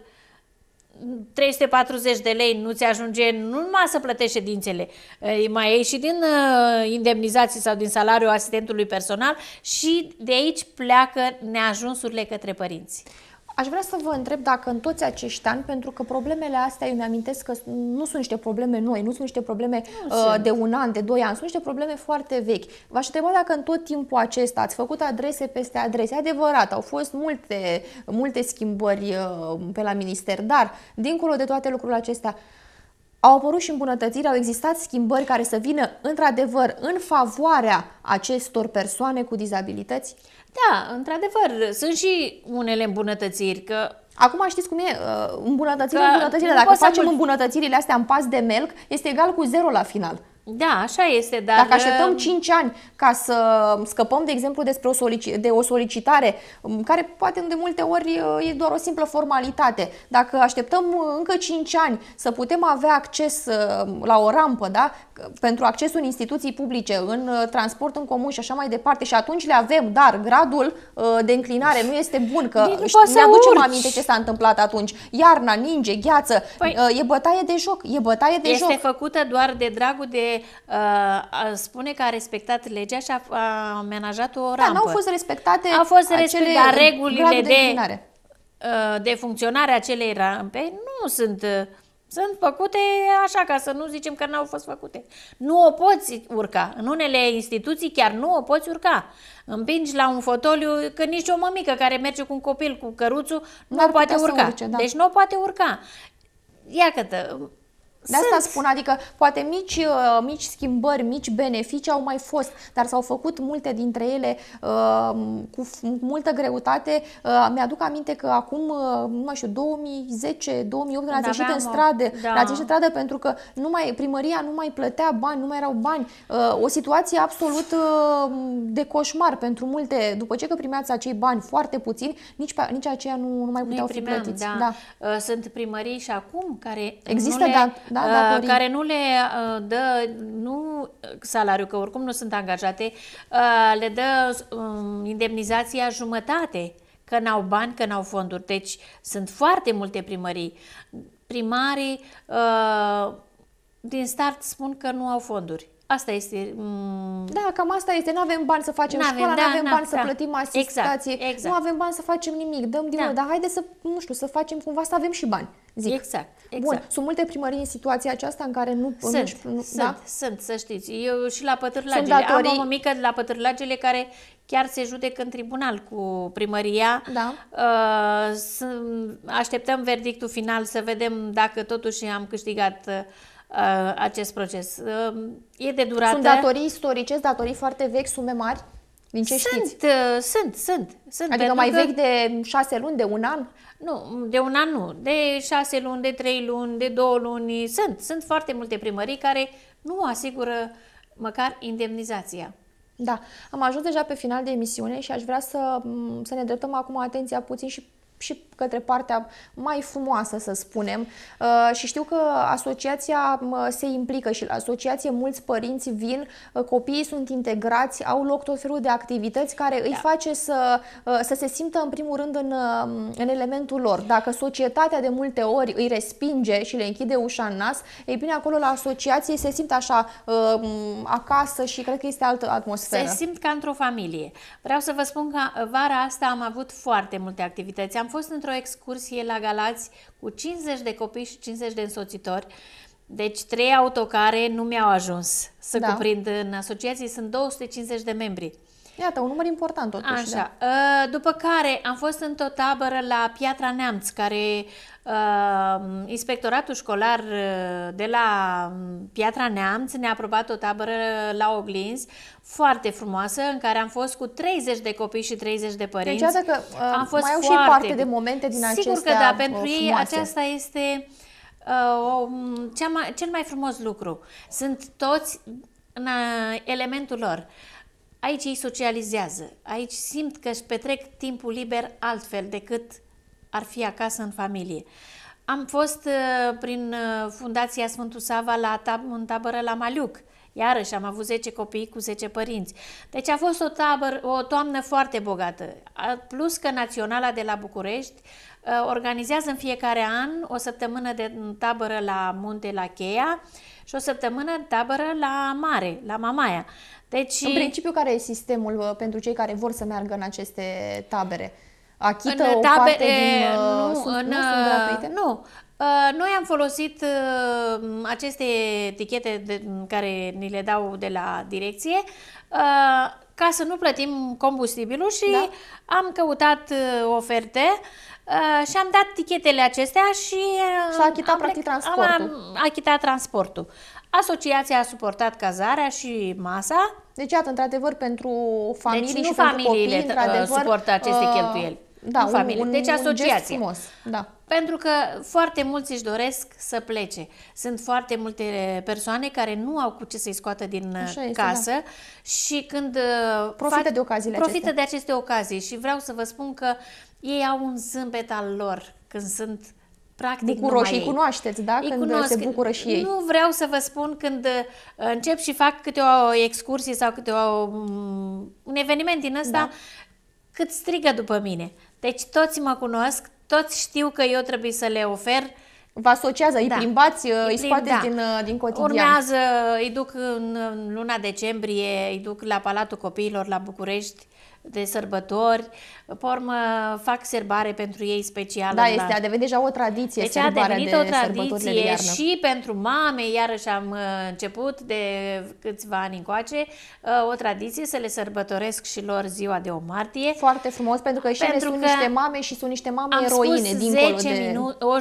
340 de lei nu ți ajunge nu numai să plătești ședințele, uh, mai iei și din uh, indemnizații sau din salariul asistentului personal și de aici pleacă neajunsurile către părinți. Aș vrea să vă întreb dacă în toți acești ani, pentru că problemele astea, eu mi-amintesc că nu sunt niște probleme noi, nu sunt niște probleme uh, sunt. de un an, de doi ani, sunt niște probleme foarte vechi. V-aș întreba dacă în tot timpul acesta ați făcut adrese peste adrese. Adevărat, au fost multe, multe schimbări uh, pe la minister, dar dincolo de toate lucrurile acestea, au apărut și îmbunătățiri, au existat schimbări care să vină într-adevăr în favoarea acestor persoane cu dizabilități? Da, într-adevăr, sunt și unele îmbunătățiri, că Acum știți cum e uh, îmbunătățirea, îmbunătățirea, Dacă facem mult... îmbunătățirile astea în pas de melc, este egal cu zero la final. Da, așa este, dar... Dacă așteptăm 5 um, ani ca să um, scăpăm, de exemplu, despre o solici... de o solicitare, um, care poate de multe ori uh, e doar o simplă formalitate, dacă așteptăm uh, încă 5 ani să putem avea acces la o rampă, da, pentru accesul în instituții publice, în uh, transport în comun și așa mai departe și atunci le avem, dar gradul uh, de înclinare nu este bun, că nu ne aducem urci. aminte ce s-a întâmplat atunci. Iarna, ninge, gheață, păi, uh, e bătaie de joc, e bătaie de este joc. Este făcută doar de dragul de uh, a spune că a respectat legea și a, a amenajat o rampă. Da, n-au fost respectate Au fost respect, regulile de, de, de funcționare a acelei rampe, nu sunt... Uh, sunt făcute așa, ca să nu zicem că n-au fost făcute. Nu o poți urca. În unele instituții chiar nu o poți urca. Împingi la un fotoliu, că nici o mămică care merge cu un copil, cu căruțul, nu o poate urca. Urce, da. Deci nu o poate urca. Iată, de asta Sunt. spun, adică poate mici, uh, mici schimbări, mici beneficii au mai fost, dar s-au făcut multe dintre ele uh, cu multă greutate. Uh, mi-aduc aminte că acum, nu mai știu, 2010, 2008, când ați da, ieșit în stradă, da. ați ieșit în stradă pentru că nu mai, primăria nu mai plătea bani, nu mai erau bani. O situație absolut de coșmar pentru multe. După ce că primeați acei bani foarte puțini, nici, nici aceia nu, nu mai puteau primeam, fi plătiți. Da. Da. Sunt primării și acum care Există, nu le, da da, uh, datorii. care nu le uh, dă nu uh, salariu că oricum nu sunt angajate, le dă um, indemnizația jumătate, că n-au bani, că n-au fonduri. Deci sunt foarte multe primării. Primarii din start spun că nu au fonduri. Asta este... Mm... Da, cam asta este. Nu avem bani să facem n-avem, școala, da, nu avem bani să da. plătim asistație, exact, exact. nu avem bani să facem nimic, dăm din da. dar haide să, nu știu, să facem cumva să avem și bani. Zic. Exact, exact. Bun, sunt multe primării în situația aceasta în care nu... Sunt, nu, sunt, da? sunt, să știți. Eu și la Pătârlagele, datorii... am o mică de la Pătârlagele care chiar se judecă în tribunal cu primăria. Da. Uh, așteptăm verdictul final să vedem dacă totuși am câștigat uh, Uh, acest proces. Uh, e de durată. Sunt datorii istorice, datorii foarte vechi, sume mari? Din ce sunt, știți? Uh, sunt, sunt, sunt. Adică mai că... vechi de șase luni, de un an? Nu, de un an nu. De șase luni, de trei luni, de două luni. Sunt, sunt foarte multe primării care nu asigură măcar indemnizația. Da, am ajuns deja pe final de emisiune și aș vrea să, mm, să ne dreptăm acum atenția puțin și și către partea mai frumoasă, să spunem. Uh, și știu că asociația uh, se implică și la asociație mulți părinți vin, uh, copiii sunt integrați, au loc tot felul de activități care da. face să, să se simtă în primul rând în, um, în elementul lor. Dacă societatea de multe ori îi respinge și le închide ușa în nas, ei bine, acolo la asociație se simt așa acasă și cred că este altă atmosferă. Se simt ca într-o familie. Vreau să vă spun că vara asta am avut foarte multe activități. Am am fost într-o excursie la Galați cu 50 de copii și 50 de însoțitori. Deci trei autocare nu mi-au ajuns să da. cuprind în asociații, sunt 250 de membri. Iată, un număr important totuși. Așa. Da. Ă, după care am fost într-o tabără la Piatra Neamț, care uh, inspectoratul școlar ă, de la Piatra Neamț ne-a aprobat o tabără la Oglinzi, foarte frumoasă, în care am fost cu 30 de copii și 30 de părinți. Deci, că uh, am fost mai au foarte... parte de momente din acestea Sigur că da, pentru frumoase. ei aceasta este uh, cea mai, cel mai frumos lucru. Sunt toți în elementul lor. Uh, Aici ei socializează, aici simt că își petrec timpul liber altfel decât ar fi acasă în familie. Am fost uh, prin uh, Fundația Sfântul Sava la tab- în tabără la Maliuc. Iarăși am avut 10 copii cu 10 părinți. Deci a fost o, tabăr, o toamnă foarte bogată. Plus că Naționala de la București uh, organizează în fiecare an o săptămână de tabără la Munte la Cheia și o săptămână în tabără la mare, la Mamaia. Deci, în principiu, care e sistemul uh, pentru cei care vor să meargă în aceste tabere? Achită în o parte din... Uh, nu, sunt, în, nu, sunt uh, nu, noi am folosit aceste etichete de, care ni le dau de la direcție ca să nu plătim combustibilul și da? am căutat oferte Uh, și am dat tichetele acestea și uh, a achitat am practic transportul. Am achitat transportul. Asociația a suportat cazarea și masa. Deci, iată, într-adevăr, pentru familii deci, și nu pentru familiile copii, uh, într-adevăr, suportă aceste uh, cheltuieli. Da, un, familie. Un, deci asociație. Un da. Pentru că foarte mulți își doresc să plece. Sunt foarte multe persoane care nu au cu ce să-i scoată din uh, este, casă da. și când profită fac, de ocaziile profită acestea. de aceste ocazii și vreau să vă spun că ei au un zâmbet al lor când sunt practic Bucuroși, îi cunoașteți, da? Îi când cunosc. se bucură și ei. Nu vreau să vă spun când uh, încep și fac câte o excursie sau câte o, mm, un eveniment din ăsta, da. cât strigă după mine. Deci toți mă cunosc, toți știu că eu trebuie să le ofer Vă asociază, îi da. plimbați, îi, îi scoateți da. din, uh, din cotidian. Urmează, îi duc în luna decembrie, îi duc la Palatul Copiilor la București, de sărbători, pe urmă fac serbare pentru ei specială. Da, este, la... a devenit deja o tradiție deci a devenit de o tradiție de și pentru mame, iarăși am uh, început de câțiva ani încoace, uh, o tradiție să le sărbătoresc și lor ziua de o martie. Foarte frumos, pentru că și pentru ne sunt niște mame și sunt niște mame eroine dincolo 10 de... Minute, o,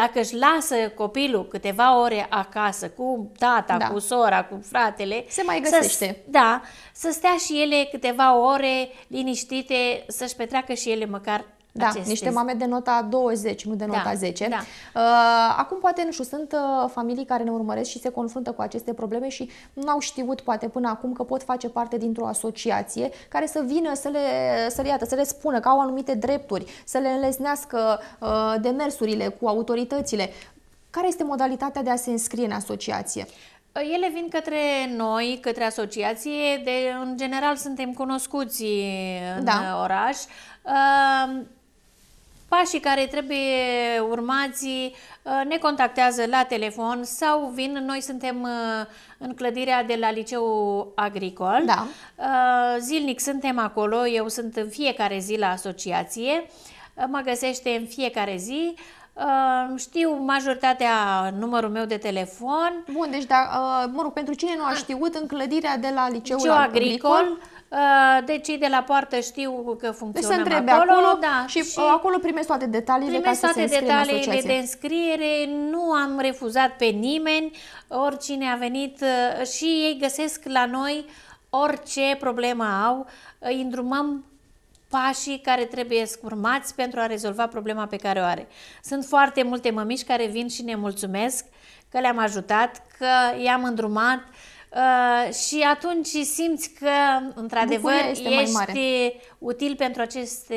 dacă își lasă copilul câteva ore acasă cu tata, da. cu sora, cu fratele, se mai găsește. Să, da, să stea și ele câteva ore liniștite, să-și petreacă și ele măcar da, acest niște test. mame de nota 20, nu de da, nota da, 10. Uh, da. Acum, poate, nu știu, sunt uh, familii care ne urmăresc și se confruntă cu aceste probleme și nu au știut, poate, până acum că pot face parte dintr-o asociație care să vină să le, să le iată, să le spună că au anumite drepturi, să le înlesnească uh, demersurile cu autoritățile. Care este modalitatea de a se înscrie în asociație? Ele vin către noi, către asociație, de, în general suntem cunoscuți în da. oraș. Pașii care trebuie urmați uh, ne contactează la telefon sau vin. Noi suntem uh, în clădirea de la liceul Agricol. Da. Uh, zilnic suntem acolo, eu sunt în fiecare zi la asociație. Mă găsește în fiecare zi. Uh, știu majoritatea numărul meu de telefon. Bun, deci, da, uh, mă rog, pentru cine nu a știut, în clădirea de la Liceul Liceu Agricol, agricol Uh, deci cei de la poartă știu că funcționăm deci acolo, acolo da, și, și uh, acolo primesc toate detaliile primesc ca să toate se detaliile de înscriere, nu am refuzat pe nimeni, oricine a venit uh, și ei găsesc la noi orice problemă au, îi îndrumăm pașii care trebuie scurmați pentru a rezolva problema pe care o are. Sunt foarte multe mămiși care vin și ne mulțumesc că le-am ajutat, că i-am îndrumat, uh, Uh, și atunci simți că, într-adevăr, ești mai mare. util pentru aceste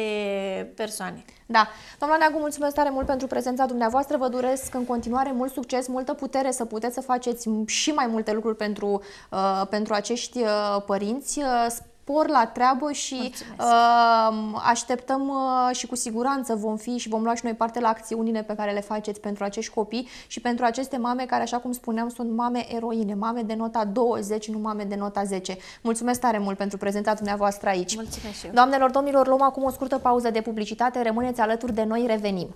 persoane. Da. Doamna Neagu, mulțumesc tare mult pentru prezența dumneavoastră. Vă doresc în continuare mult succes, multă putere să puteți să faceți și mai multe lucruri pentru, uh, pentru acești uh, părinți. Uh, spor la treabă și uh, așteptăm uh, și cu siguranță vom fi și vom lua și noi parte la acțiunile pe care le faceți pentru acești copii și pentru aceste mame care, așa cum spuneam, sunt mame eroine, mame de nota 20, nu mame de nota 10. Mulțumesc tare mult pentru prezentarea dumneavoastră aici. Mulțumesc și eu. Doamnelor, domnilor, luăm acum o scurtă pauză de publicitate. Rămâneți alături de noi, revenim.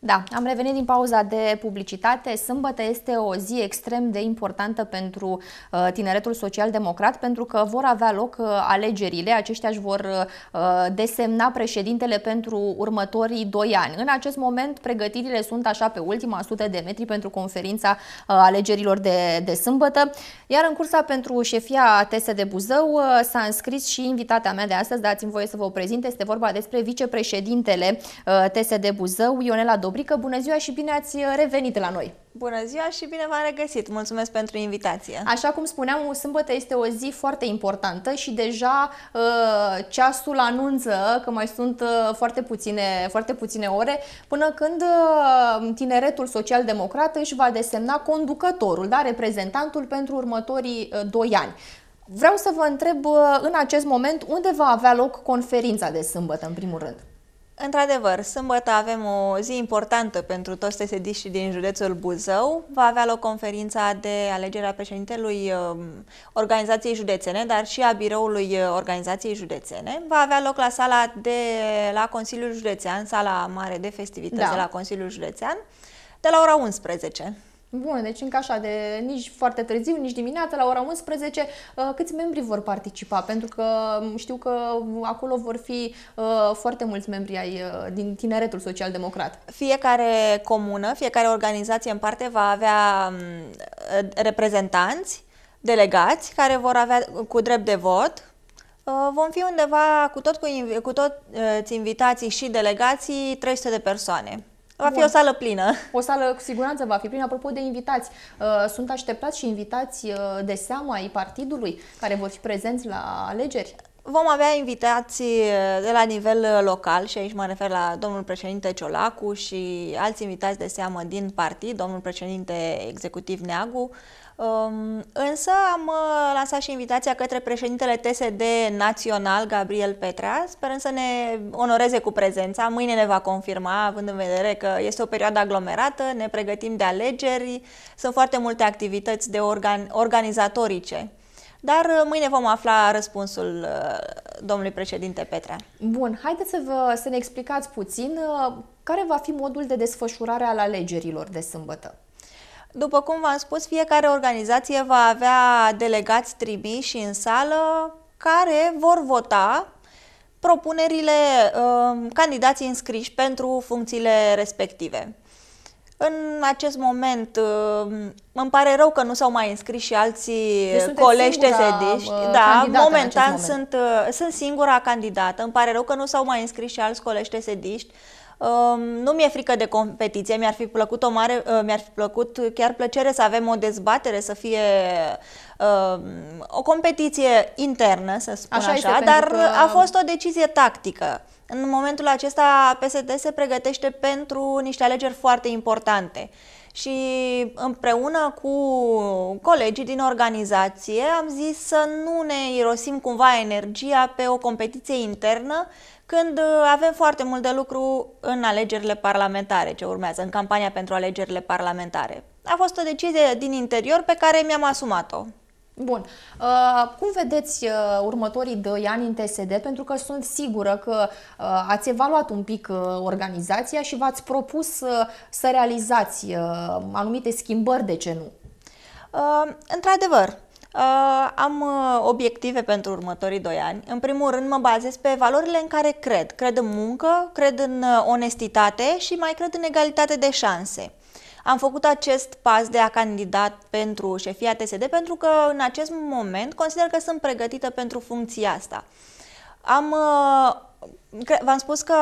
Da, am revenit din pauza de publicitate. Sâmbătă este o zi extrem de importantă pentru uh, tineretul social-democrat pentru că vor avea loc uh, alegerile. Aceștia își vor uh, desemna președintele pentru următorii doi ani. În acest moment, pregătirile sunt așa pe ultima sută de metri pentru conferința alegerilor de, de sâmbătă. Iar în cursa pentru șefia de Buzău s-a înscris și invitatea mea de astăzi. Dați-mi voie să vă o prezint. Este vorba despre vicepreședintele de Buzău, Ionela Dor Dobrică. Bună ziua și bine ați uh, revenit la noi! Bună ziua și bine v-am regăsit! Mulțumesc pentru invitație! Așa cum spuneam, sâmbătă este o zi foarte importantă și deja uh, ceasul anunță că mai sunt uh, foarte, puține, foarte puține ore până când tineretul social-democrat își va desemna conducătorul, da, reprezentantul pentru următorii doi ani. Vreau să vă întreb în acest moment unde va avea loc conferința de sâmbătă, în primul rând. Într-adevăr, sâmbătă avem o zi importantă pentru toți tesediștii din județul Buzău. Va avea loc conferința de alegerea președintelui um, organizației județene, dar și a biroului uh, organizației județene. Va avea loc la sala de la Consiliul Județean, sala mare de festivități da. de la Consiliul Județean, de la ora 11. Bun, deci încă așa, de nici foarte târziu, nici dimineața, la ora 11, uh, câți membri vor participa? Pentru că mm, știu că acolo vor fi uh, foarte mulți membri ai, uh, din tineretul social-democrat. Fiecare comună, fiecare organizație în parte va avea mm, reprezentanți, delegați, care vor avea cu drept de vot, Vom fi undeva cu, tot, cu, cu toți invitații și delegații 300 de persoane. Va fi Bun. o sală plină. O sală cu siguranță va fi plină. Apropo de invitați, uh, sunt așteptați și invitați uh, de seama ai partidului care vor fi prezenți la alegeri? Vom avea invitații uh, de la nivel local și aici mă refer la domnul președinte Ciolacu și alți invitați de seamă din partid, domnul președinte executiv Neagu, Um, însă am uh, lansat și invitația către președintele TSD Național, Gabriel Petrea. Sperăm să ne onoreze cu prezența. Mâine ne va confirma, având în vedere că este o perioadă aglomerată, ne pregătim de alegeri, sunt foarte multe activități de organ organizatorice dar uh, mâine vom afla răspunsul uh, domnului președinte Petrea. Bun, haideți să, vă, să ne explicați puțin care va fi modul de desfășurare al alegerilor de sâmbătă. După cum v-am spus, fiecare organizație va avea delegați tribi și în sală care vor vota propunerile uh, candidații înscriși pentru funcțiile respective. În acest moment, um, îmi pare rău că nu s-au mai înscris și alții deci colegi tesediști. Uh, da, momentan moment. sunt, uh, sunt singura candidată. Îmi pare rău că nu s-au mai înscris și alți colegi tesediști. Uh, nu mi-e frică de competiție, mi-ar fi plăcut o mare, uh, mi-ar fi plăcut chiar plăcere să avem o dezbatere, să fie um, o competiție internă, să spun așa, așa este, dar că... a fost o decizie tactică. În momentul acesta PSD se pregătește pentru niște alegeri foarte importante și împreună cu colegii din organizație am zis să nu ne irosim cumva energia pe o competiție internă când uh, avem foarte mult de lucru în alegerile parlamentare ce urmează, în campania pentru alegerile parlamentare. A fost o decizie din interior pe care mi-am asumat-o. Bun. Uh, cum vedeți uh, următorii doi ani în TSD? Pentru că sunt sigură că uh, ați evaluat un pic uh, organizația și v-ați propus uh, să realizați anumite schimbări, de ce nu? Într-adevăr, Uh, am uh, obiective pentru următorii doi ani. În primul rând mă bazez pe valorile în care cred. Cred în muncă, cred în uh, onestitate și mai cred în egalitate de șanse. Am făcut acest pas de a candidat pentru șefia TSD pentru că în acest moment consider că sunt pregătită pentru funcția asta. Am, v-am spus că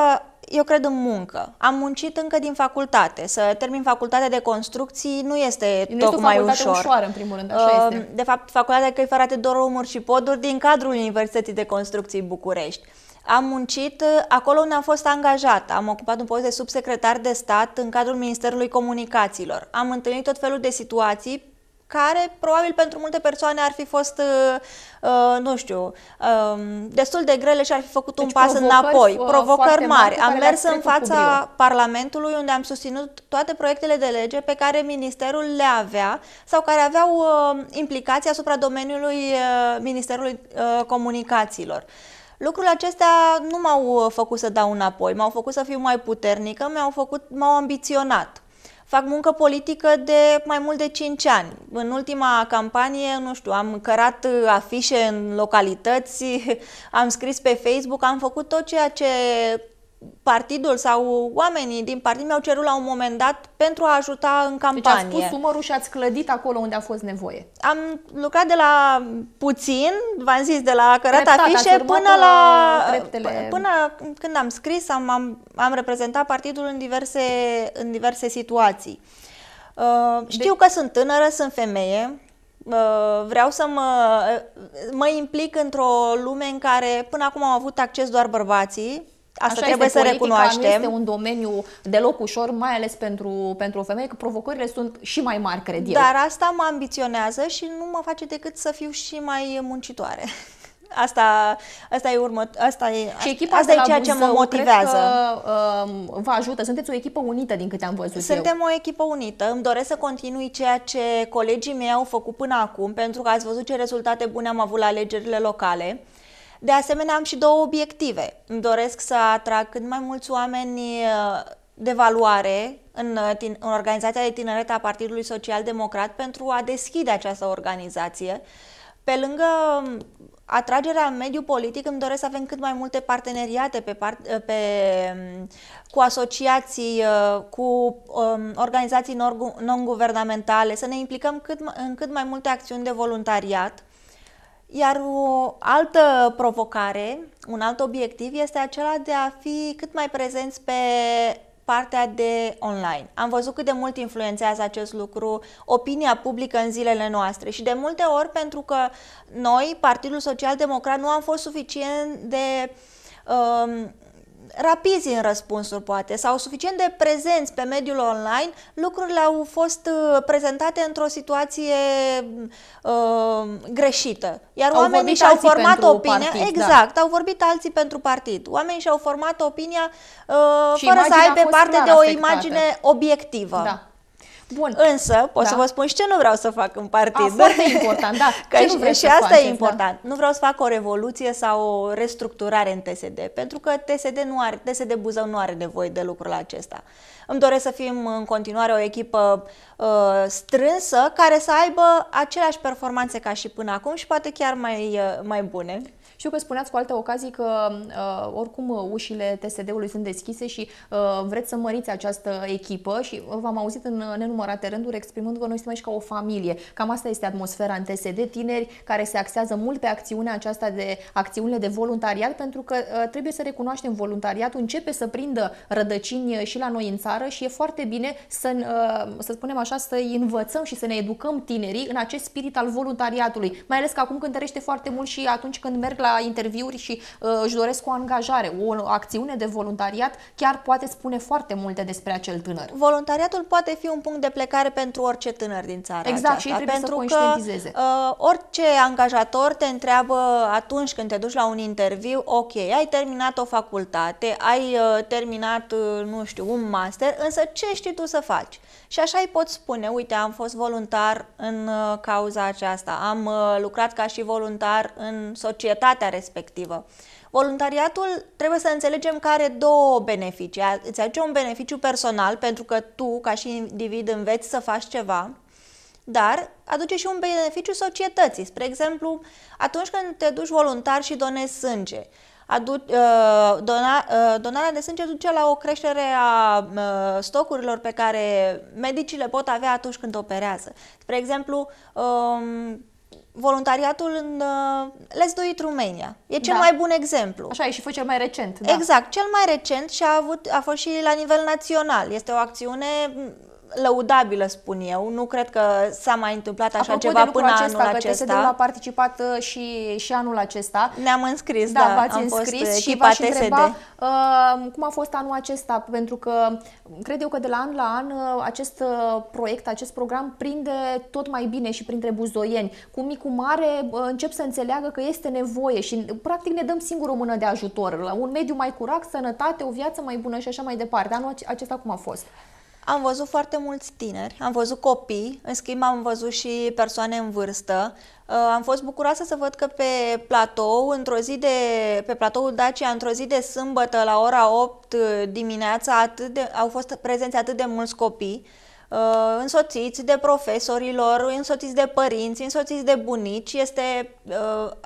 eu cred în muncă. Am muncit încă din facultate. Să termin facultatea de construcții nu este nu tocmai este o ușor. ușoară, în primul rând, așa uh, este. Um, de fapt, facultatea de căi ferate, drumuri și poduri din cadrul Universității de Construcții București. Am muncit acolo unde am fost angajată. Am ocupat un post de subsecretar de stat în cadrul Ministerului Comunicațiilor. Am întâlnit tot felul de situații care probabil pentru multe persoane ar fi fost, uh, uh nu știu, uh, destul de grele și ar fi făcut deci un pas înapoi. Provocări mari. Am mers în fața Parlamentului unde am susținut toate proiectele de lege pe care ministerul le avea sau care aveau uh, implicații asupra domeniului uh, Ministerului uh, Comunicațiilor. Lucrurile acestea nu m-au uh, făcut să dau înapoi, m-au făcut să fiu mai puternică, m-au făcut, m-au ambiționat fac muncă politică de mai mult de 5 ani. În ultima campanie, nu știu, am cărat uh, afișe în localități, am scris pe Facebook, am făcut tot ceea ce partidul sau oamenii din partid mi-au cerut la un moment dat pentru a ajuta în campanie. Deci ați pus umărul și ați clădit acolo unde a fost nevoie. Am lucrat de la puțin, v-am zis, de la cărat afișe până la... Treptele. Până când am scris, am, am, am reprezentat partidul în diverse, în diverse situații. Uh, știu de... că sunt tânără, sunt femeie, uh, vreau să mă, mă implic într-o lume în care până acum am avut acces doar bărbații, Asta Așa trebuie este, să recunoaștem. Nu este un domeniu deloc ușor, mai ales pentru, pentru o femeie, că provocările sunt și mai mari, cred Dar eu. Dar asta mă ambiționează și nu mă face decât să fiu și mai muncitoare. Asta, asta e urmă, asta e, și echipa asta e ceea ce mă motivează. Cred că, uh, vă ajută, sunteți o echipă unită din câte am văzut Suntem eu. o echipă unită, îmi doresc să continui ceea ce colegii mei au făcut până acum, pentru că ați văzut ce rezultate bune am avut la alegerile locale. De asemenea, am și două obiective. Îmi doresc să atrag cât mai mulți oameni uh, de valoare în, uh, în organizația de tineret a Partidului Social Democrat pentru a deschide această organizație. Pe lângă um, atragerea în mediul politic, îmi doresc să avem cât mai multe parteneriate pe, uh, pe, um, cu asociații, cu um, organizații non-guvernamentale, să ne implicăm cât, în cât mai multe acțiuni de voluntariat iar o altă provocare, un alt obiectiv este acela de a fi cât mai prezenți pe partea de online. Am văzut cât de mult influențează acest lucru opinia publică în zilele noastre și de multe ori pentru că noi, Partidul Social Democrat, nu am fost suficient de um, rapizi în răspunsuri, poate, sau suficient de prezenți pe mediul online, lucrurile au fost uh, prezentate într-o situație uh, greșită. Iar au oamenii și-au format opinia. Partid, da. exact, da. au vorbit alții pentru partid. Oamenii și-au format opinia uh, fără să aibă parte de o afectată. imagine obiectivă. Da. Bun. Însă, pot da. să vă spun și ce nu vreau să fac în partid. A, foarte important, da. Că ce și, nu și să asta faceți, e da. important. Da. Nu vreau să fac o revoluție sau o restructurare în TSD, pentru că TSD, nu are, TSD Buzău nu are nevoie de lucrul acesta. Îmi doresc să fim în continuare o echipă uh, strânsă care să aibă aceleași performanțe ca și până acum și poate chiar mai, uh, mai bune. Știu că spuneați cu alte ocazii că uh, oricum uh, ușile TSD-ului sunt deschise și uh, vreți să măriți această echipă și v-am auzit în uh, nenumărate rânduri exprimând că noi suntem aici ca o familie. Cam asta este atmosfera în TSD, tineri care se axează mult pe acțiunea aceasta de acțiunile de voluntariat pentru că uh, trebuie să recunoaștem voluntariatul începe să prindă rădăcini uh, și la noi în țară și e foarte bine să, uh, să spunem așa, să învățăm și să ne educăm tinerii în acest spirit al voluntariatului, mai ales că acum cântărește foarte mult și atunci când merg la la interviuri și uh, își doresc o angajare, o acțiune de voluntariat, chiar poate spune foarte multe despre acel tânăr. Voluntariatul poate fi un punct de plecare pentru orice tânăr din țară. Exact, aceasta, și trebuie pentru să conștientizeze. Că, uh, orice angajator te întreabă atunci când te duci la un interviu, ok, ai terminat o facultate, ai uh, terminat, uh, nu știu, un master, însă ce știi tu să faci? și așa îi pot spune, uite, am fost voluntar în uh, cauza aceasta, am uh, lucrat ca și voluntar în societatea respectivă. Voluntariatul trebuie să înțelegem că are două beneficii. Îți aduce un beneficiu personal pentru că tu, ca și individ, înveți să faci ceva, dar aduce și un beneficiu societății. Spre exemplu, atunci când te duci voluntar și donezi sânge, adu- uh, dona, uh, donarea de sânge duce la o creștere a uh, stocurilor pe care medicii le pot avea atunci când operează. Spre exemplu, um, voluntariatul în uh, Let's Do It Romania. E cel da. mai bun exemplu. Așa e și fost cel mai recent. Da. Exact, cel mai recent și a, avut, a fost și la nivel național. Este o acțiune lăudabilă, spun eu. Nu cred că s-a mai întâmplat așa Apropo ceva de până acesta, anul acesta. Că tsd a participat uh, și, și anul acesta. Ne-am înscris, da, da v-ați am înscris fost uh, și v-aș întreba uh, cum a fost anul acesta, pentru că cred eu că de la an la an uh, acest proiect, acest program prinde tot mai bine și printre buzoieni. Cu cu mare încep să înțeleagă că este nevoie și practic ne dăm singur o mână de ajutor. la Un mediu mai curat, sănătate, o viață mai bună și așa mai departe. Anul acesta cum a fost? am văzut foarte mulți tineri, am văzut copii, în schimb am văzut și persoane în vârstă. Uh, am fost bucuroasă să văd că pe platou, într-o zi de, pe platoul Dacia, într-o zi de sâmbătă la ora 8 uh, dimineața, atât de, au fost prezenți atât de mulți copii, uh, însoțiți de profesorilor, însoțiți de părinți, însoțiți de bunici. Este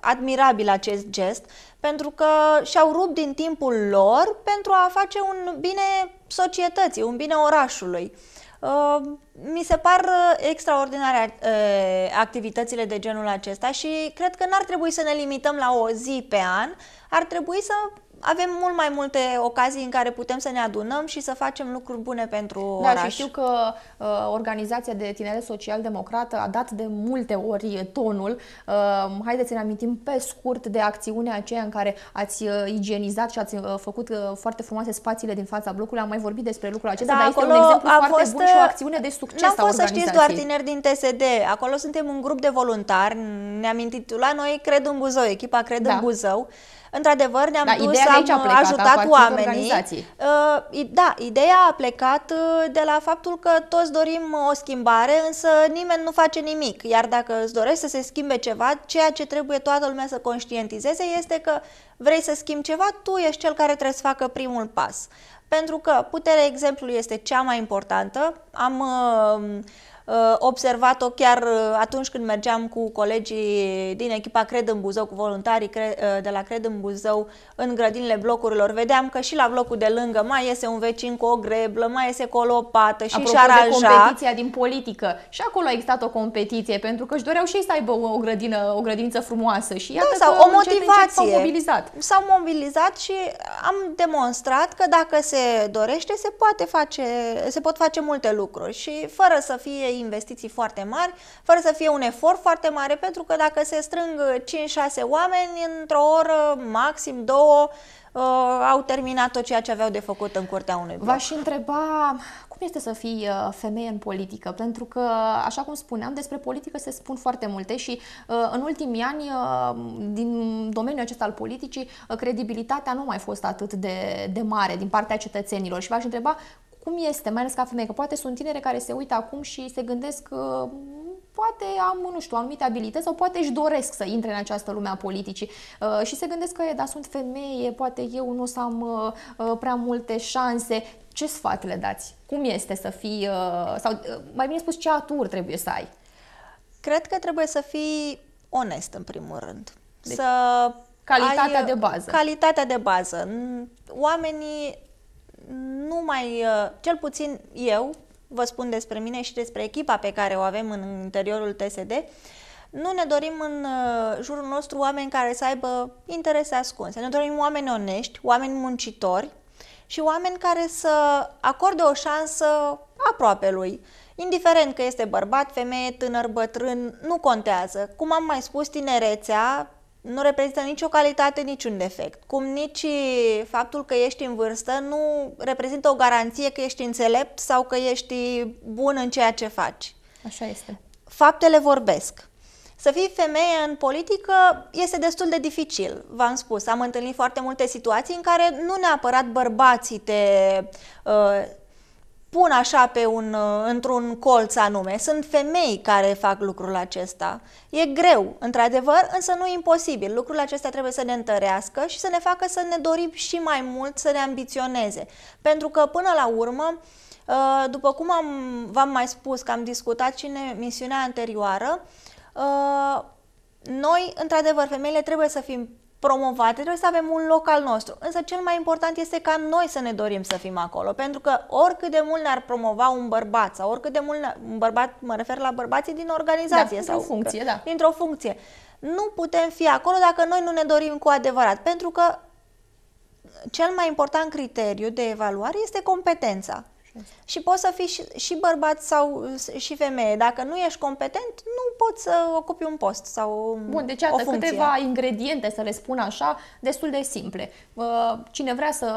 admirabil acest gest pentru că și-au rupt din timpul lor pentru a face un bine societății, un bine orașului. Uh, mi se par uh, extraordinare uh, activitățile de genul acesta și cred că n-ar trebui să ne limităm la o zi pe an, ar trebui să avem mult mai multe ocazii în care putem să ne adunăm și să facem lucruri bune pentru da, oraș. Da, și știu că uh, organizația de tinere social-democrată a dat de multe ori tonul. Uh, haideți să ne amintim pe scurt de acțiunea aceea în care ați uh, igienizat și ați uh, făcut uh, foarte frumoase spațiile din fața blocului. Am mai vorbit despre lucrul acesta, da, dar este un exemplu a foarte fost, bun și o acțiune de succes N-am fost să știți doar tineri din TSD. Acolo suntem un grup de voluntari. Ne-am intitulat noi Cred în Buzău, echipa Cred da. în Buzău. Într-adevăr, ne-am da, dus, am plecat, ajutat a oamenii. Uh, da, ideea a plecat uh, de la faptul că toți dorim o schimbare, însă nimeni nu face nimic. Iar dacă îți dorești să se schimbe ceva, ceea ce trebuie toată lumea să conștientizeze este că vrei să schimbi ceva, tu ești cel care trebuie să facă primul pas. Pentru că puterea exemplului este cea mai importantă. Am uh, Uh, observat-o chiar uh, atunci când mergeam cu colegii din echipa Cred în Buzău, cu voluntarii uh, de la Cred în Buzău, în grădinile blocurilor. Vedeam că și la blocul de lângă mai iese un vecin cu o greblă, mai iese cu o lopată și și competiția din politică, și acolo a existat o competiție, pentru că își doreau și ei să aibă o grădină, o grădință frumoasă și iată da, sau că o motivație. s-au mobilizat. S-au mobilizat și am demonstrat că dacă se dorește, se, poate face, se pot face multe lucruri și fără să fie investiții foarte mari, fără să fie un efort foarte mare, pentru că dacă se strâng 5-6 uh, oameni, într-o oră, maxim două, uh, au terminat tot ceea ce aveau de făcut în curtea unui bloc. V-aș întreba cum este să fii uh, femeie în politică, pentru că, așa cum spuneam, despre politică se spun foarte multe și în ultimii ani, din domeniul acesta al politicii, credibilitatea nu mai fost atât de, de mare din partea cetățenilor și v-aș întreba cum este, mai ales ca femeie, că poate sunt tinere care se uită acum și se gândesc că mm, poate am, nu știu, anumite abilități sau poate își doresc să intre în această lume a politicii uh, și se gândesc că, e, da, sunt femeie, poate eu nu o să am uh, uh, prea multe șanse. Ce sfat le dați? Cum este să fii, sau mai bine spus, ce atur trebuie să ai? Cred că trebuie să fii onest, în primul rând. Deci, să Calitatea ai, de bază. Calitatea de bază. Oamenii nu mai, uh, cel puțin eu, vă spun despre mine și despre echipa pe care o avem în interiorul TSD, nu ne dorim în uh, jurul nostru oameni care să aibă interese ascunse. Ne dorim oameni onești, oameni muncitori și oameni care să acorde o șansă aproape lui. Indiferent că este bărbat, femeie, tânăr, bătrân, nu contează. Cum am mai spus, tinerețea nu reprezintă nicio calitate, niciun defect. Cum nici faptul că ești în vârstă nu reprezintă o garanție că ești înțelept sau că ești bun în ceea ce faci. Așa este. Faptele vorbesc. Să fii femeie în politică este destul de dificil, v-am spus. Am întâlnit foarte multe situații în care nu neapărat bărbații te uh, pun așa pe un, uh, într-un colț anume. Sunt femei care fac lucrul acesta. E greu, într-adevăr, însă nu e imposibil. Lucrul acesta trebuie să ne întărească și să ne facă să ne dorim și mai mult, să ne ambiționeze. Pentru că, până la urmă, uh, după cum am, v-am mai spus, că am discutat și în misiunea anterioară, uh, noi, într-adevăr, femeile trebuie să fim promovate, trebuie să avem un loc al nostru. Însă cel mai important este ca noi să ne dorim să fim acolo, pentru că oricât de mult ne-ar promova un bărbat sau oricât de mult un bărbat, mă refer la bărbații din organizație da, sau funcție, da. dintr-o funcție, nu putem fi acolo dacă noi nu ne dorim cu adevărat, pentru că cel mai important criteriu de evaluare este competența. Și poți să fii și, și bărbat sau și femeie. Dacă nu ești competent, nu poți să ocupi un post sau Bun, deci funcție. câteva ingrediente, să le spun așa, destul de simple. Cine vrea să,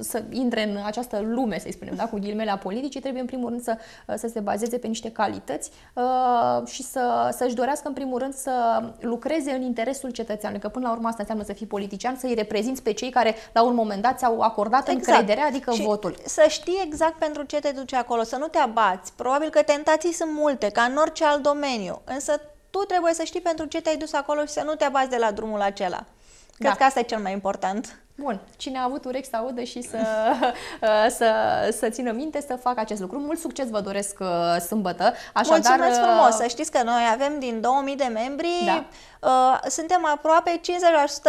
să intre în această lume, să-i spunem, da, cu ghilmele a politicii, trebuie în primul rând să, să se bazeze pe niște calități uh, și să, să-și dorească în primul rând să lucreze în interesul cetățeanului, că până la urmă asta înseamnă să fii politician, să-i reprezinți pe cei care la un moment dat ți-au acordat exact. încrederea, adică și votul. Să știe exact pentru ce te duci acolo, să nu te abați. Probabil că tentații sunt multe, ca în orice alt domeniu, însă tu trebuie să știi pentru ce te-ai dus acolo și să nu te abați de la drumul acela. Cred da. că asta e cel mai important. Bun, cine a avut urechi să audă și să, uh, să, să țină minte să facă acest lucru. Mult succes vă doresc uh, sâmbătă. Așadar, Mulțumesc uh, frumos! Să știți că noi avem din 2000 de membri, da. uh, suntem aproape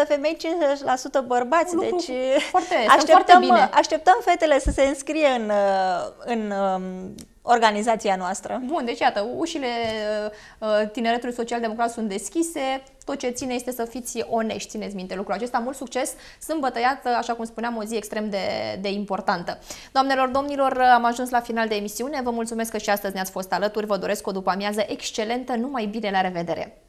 50% femei, 50% bărbați. Deci foarte, așteptăm, foarte bine. așteptăm fetele să se înscrie în, în um, organizația noastră. Bun, deci iată, ușile uh, uh, Tineretului Social Democrat sunt deschise, tot ce ține este să fiți onești, țineți minte lucrul acesta. Mult succes! Sâmbătă, iată, așa cum spuneam, o zi extrem de, de importantă. Doamnelor, domnilor, am ajuns la final de emisiune. Vă mulțumesc că și astăzi ne-ați fost alături. Vă doresc o după amiază excelentă. Numai bine, la revedere!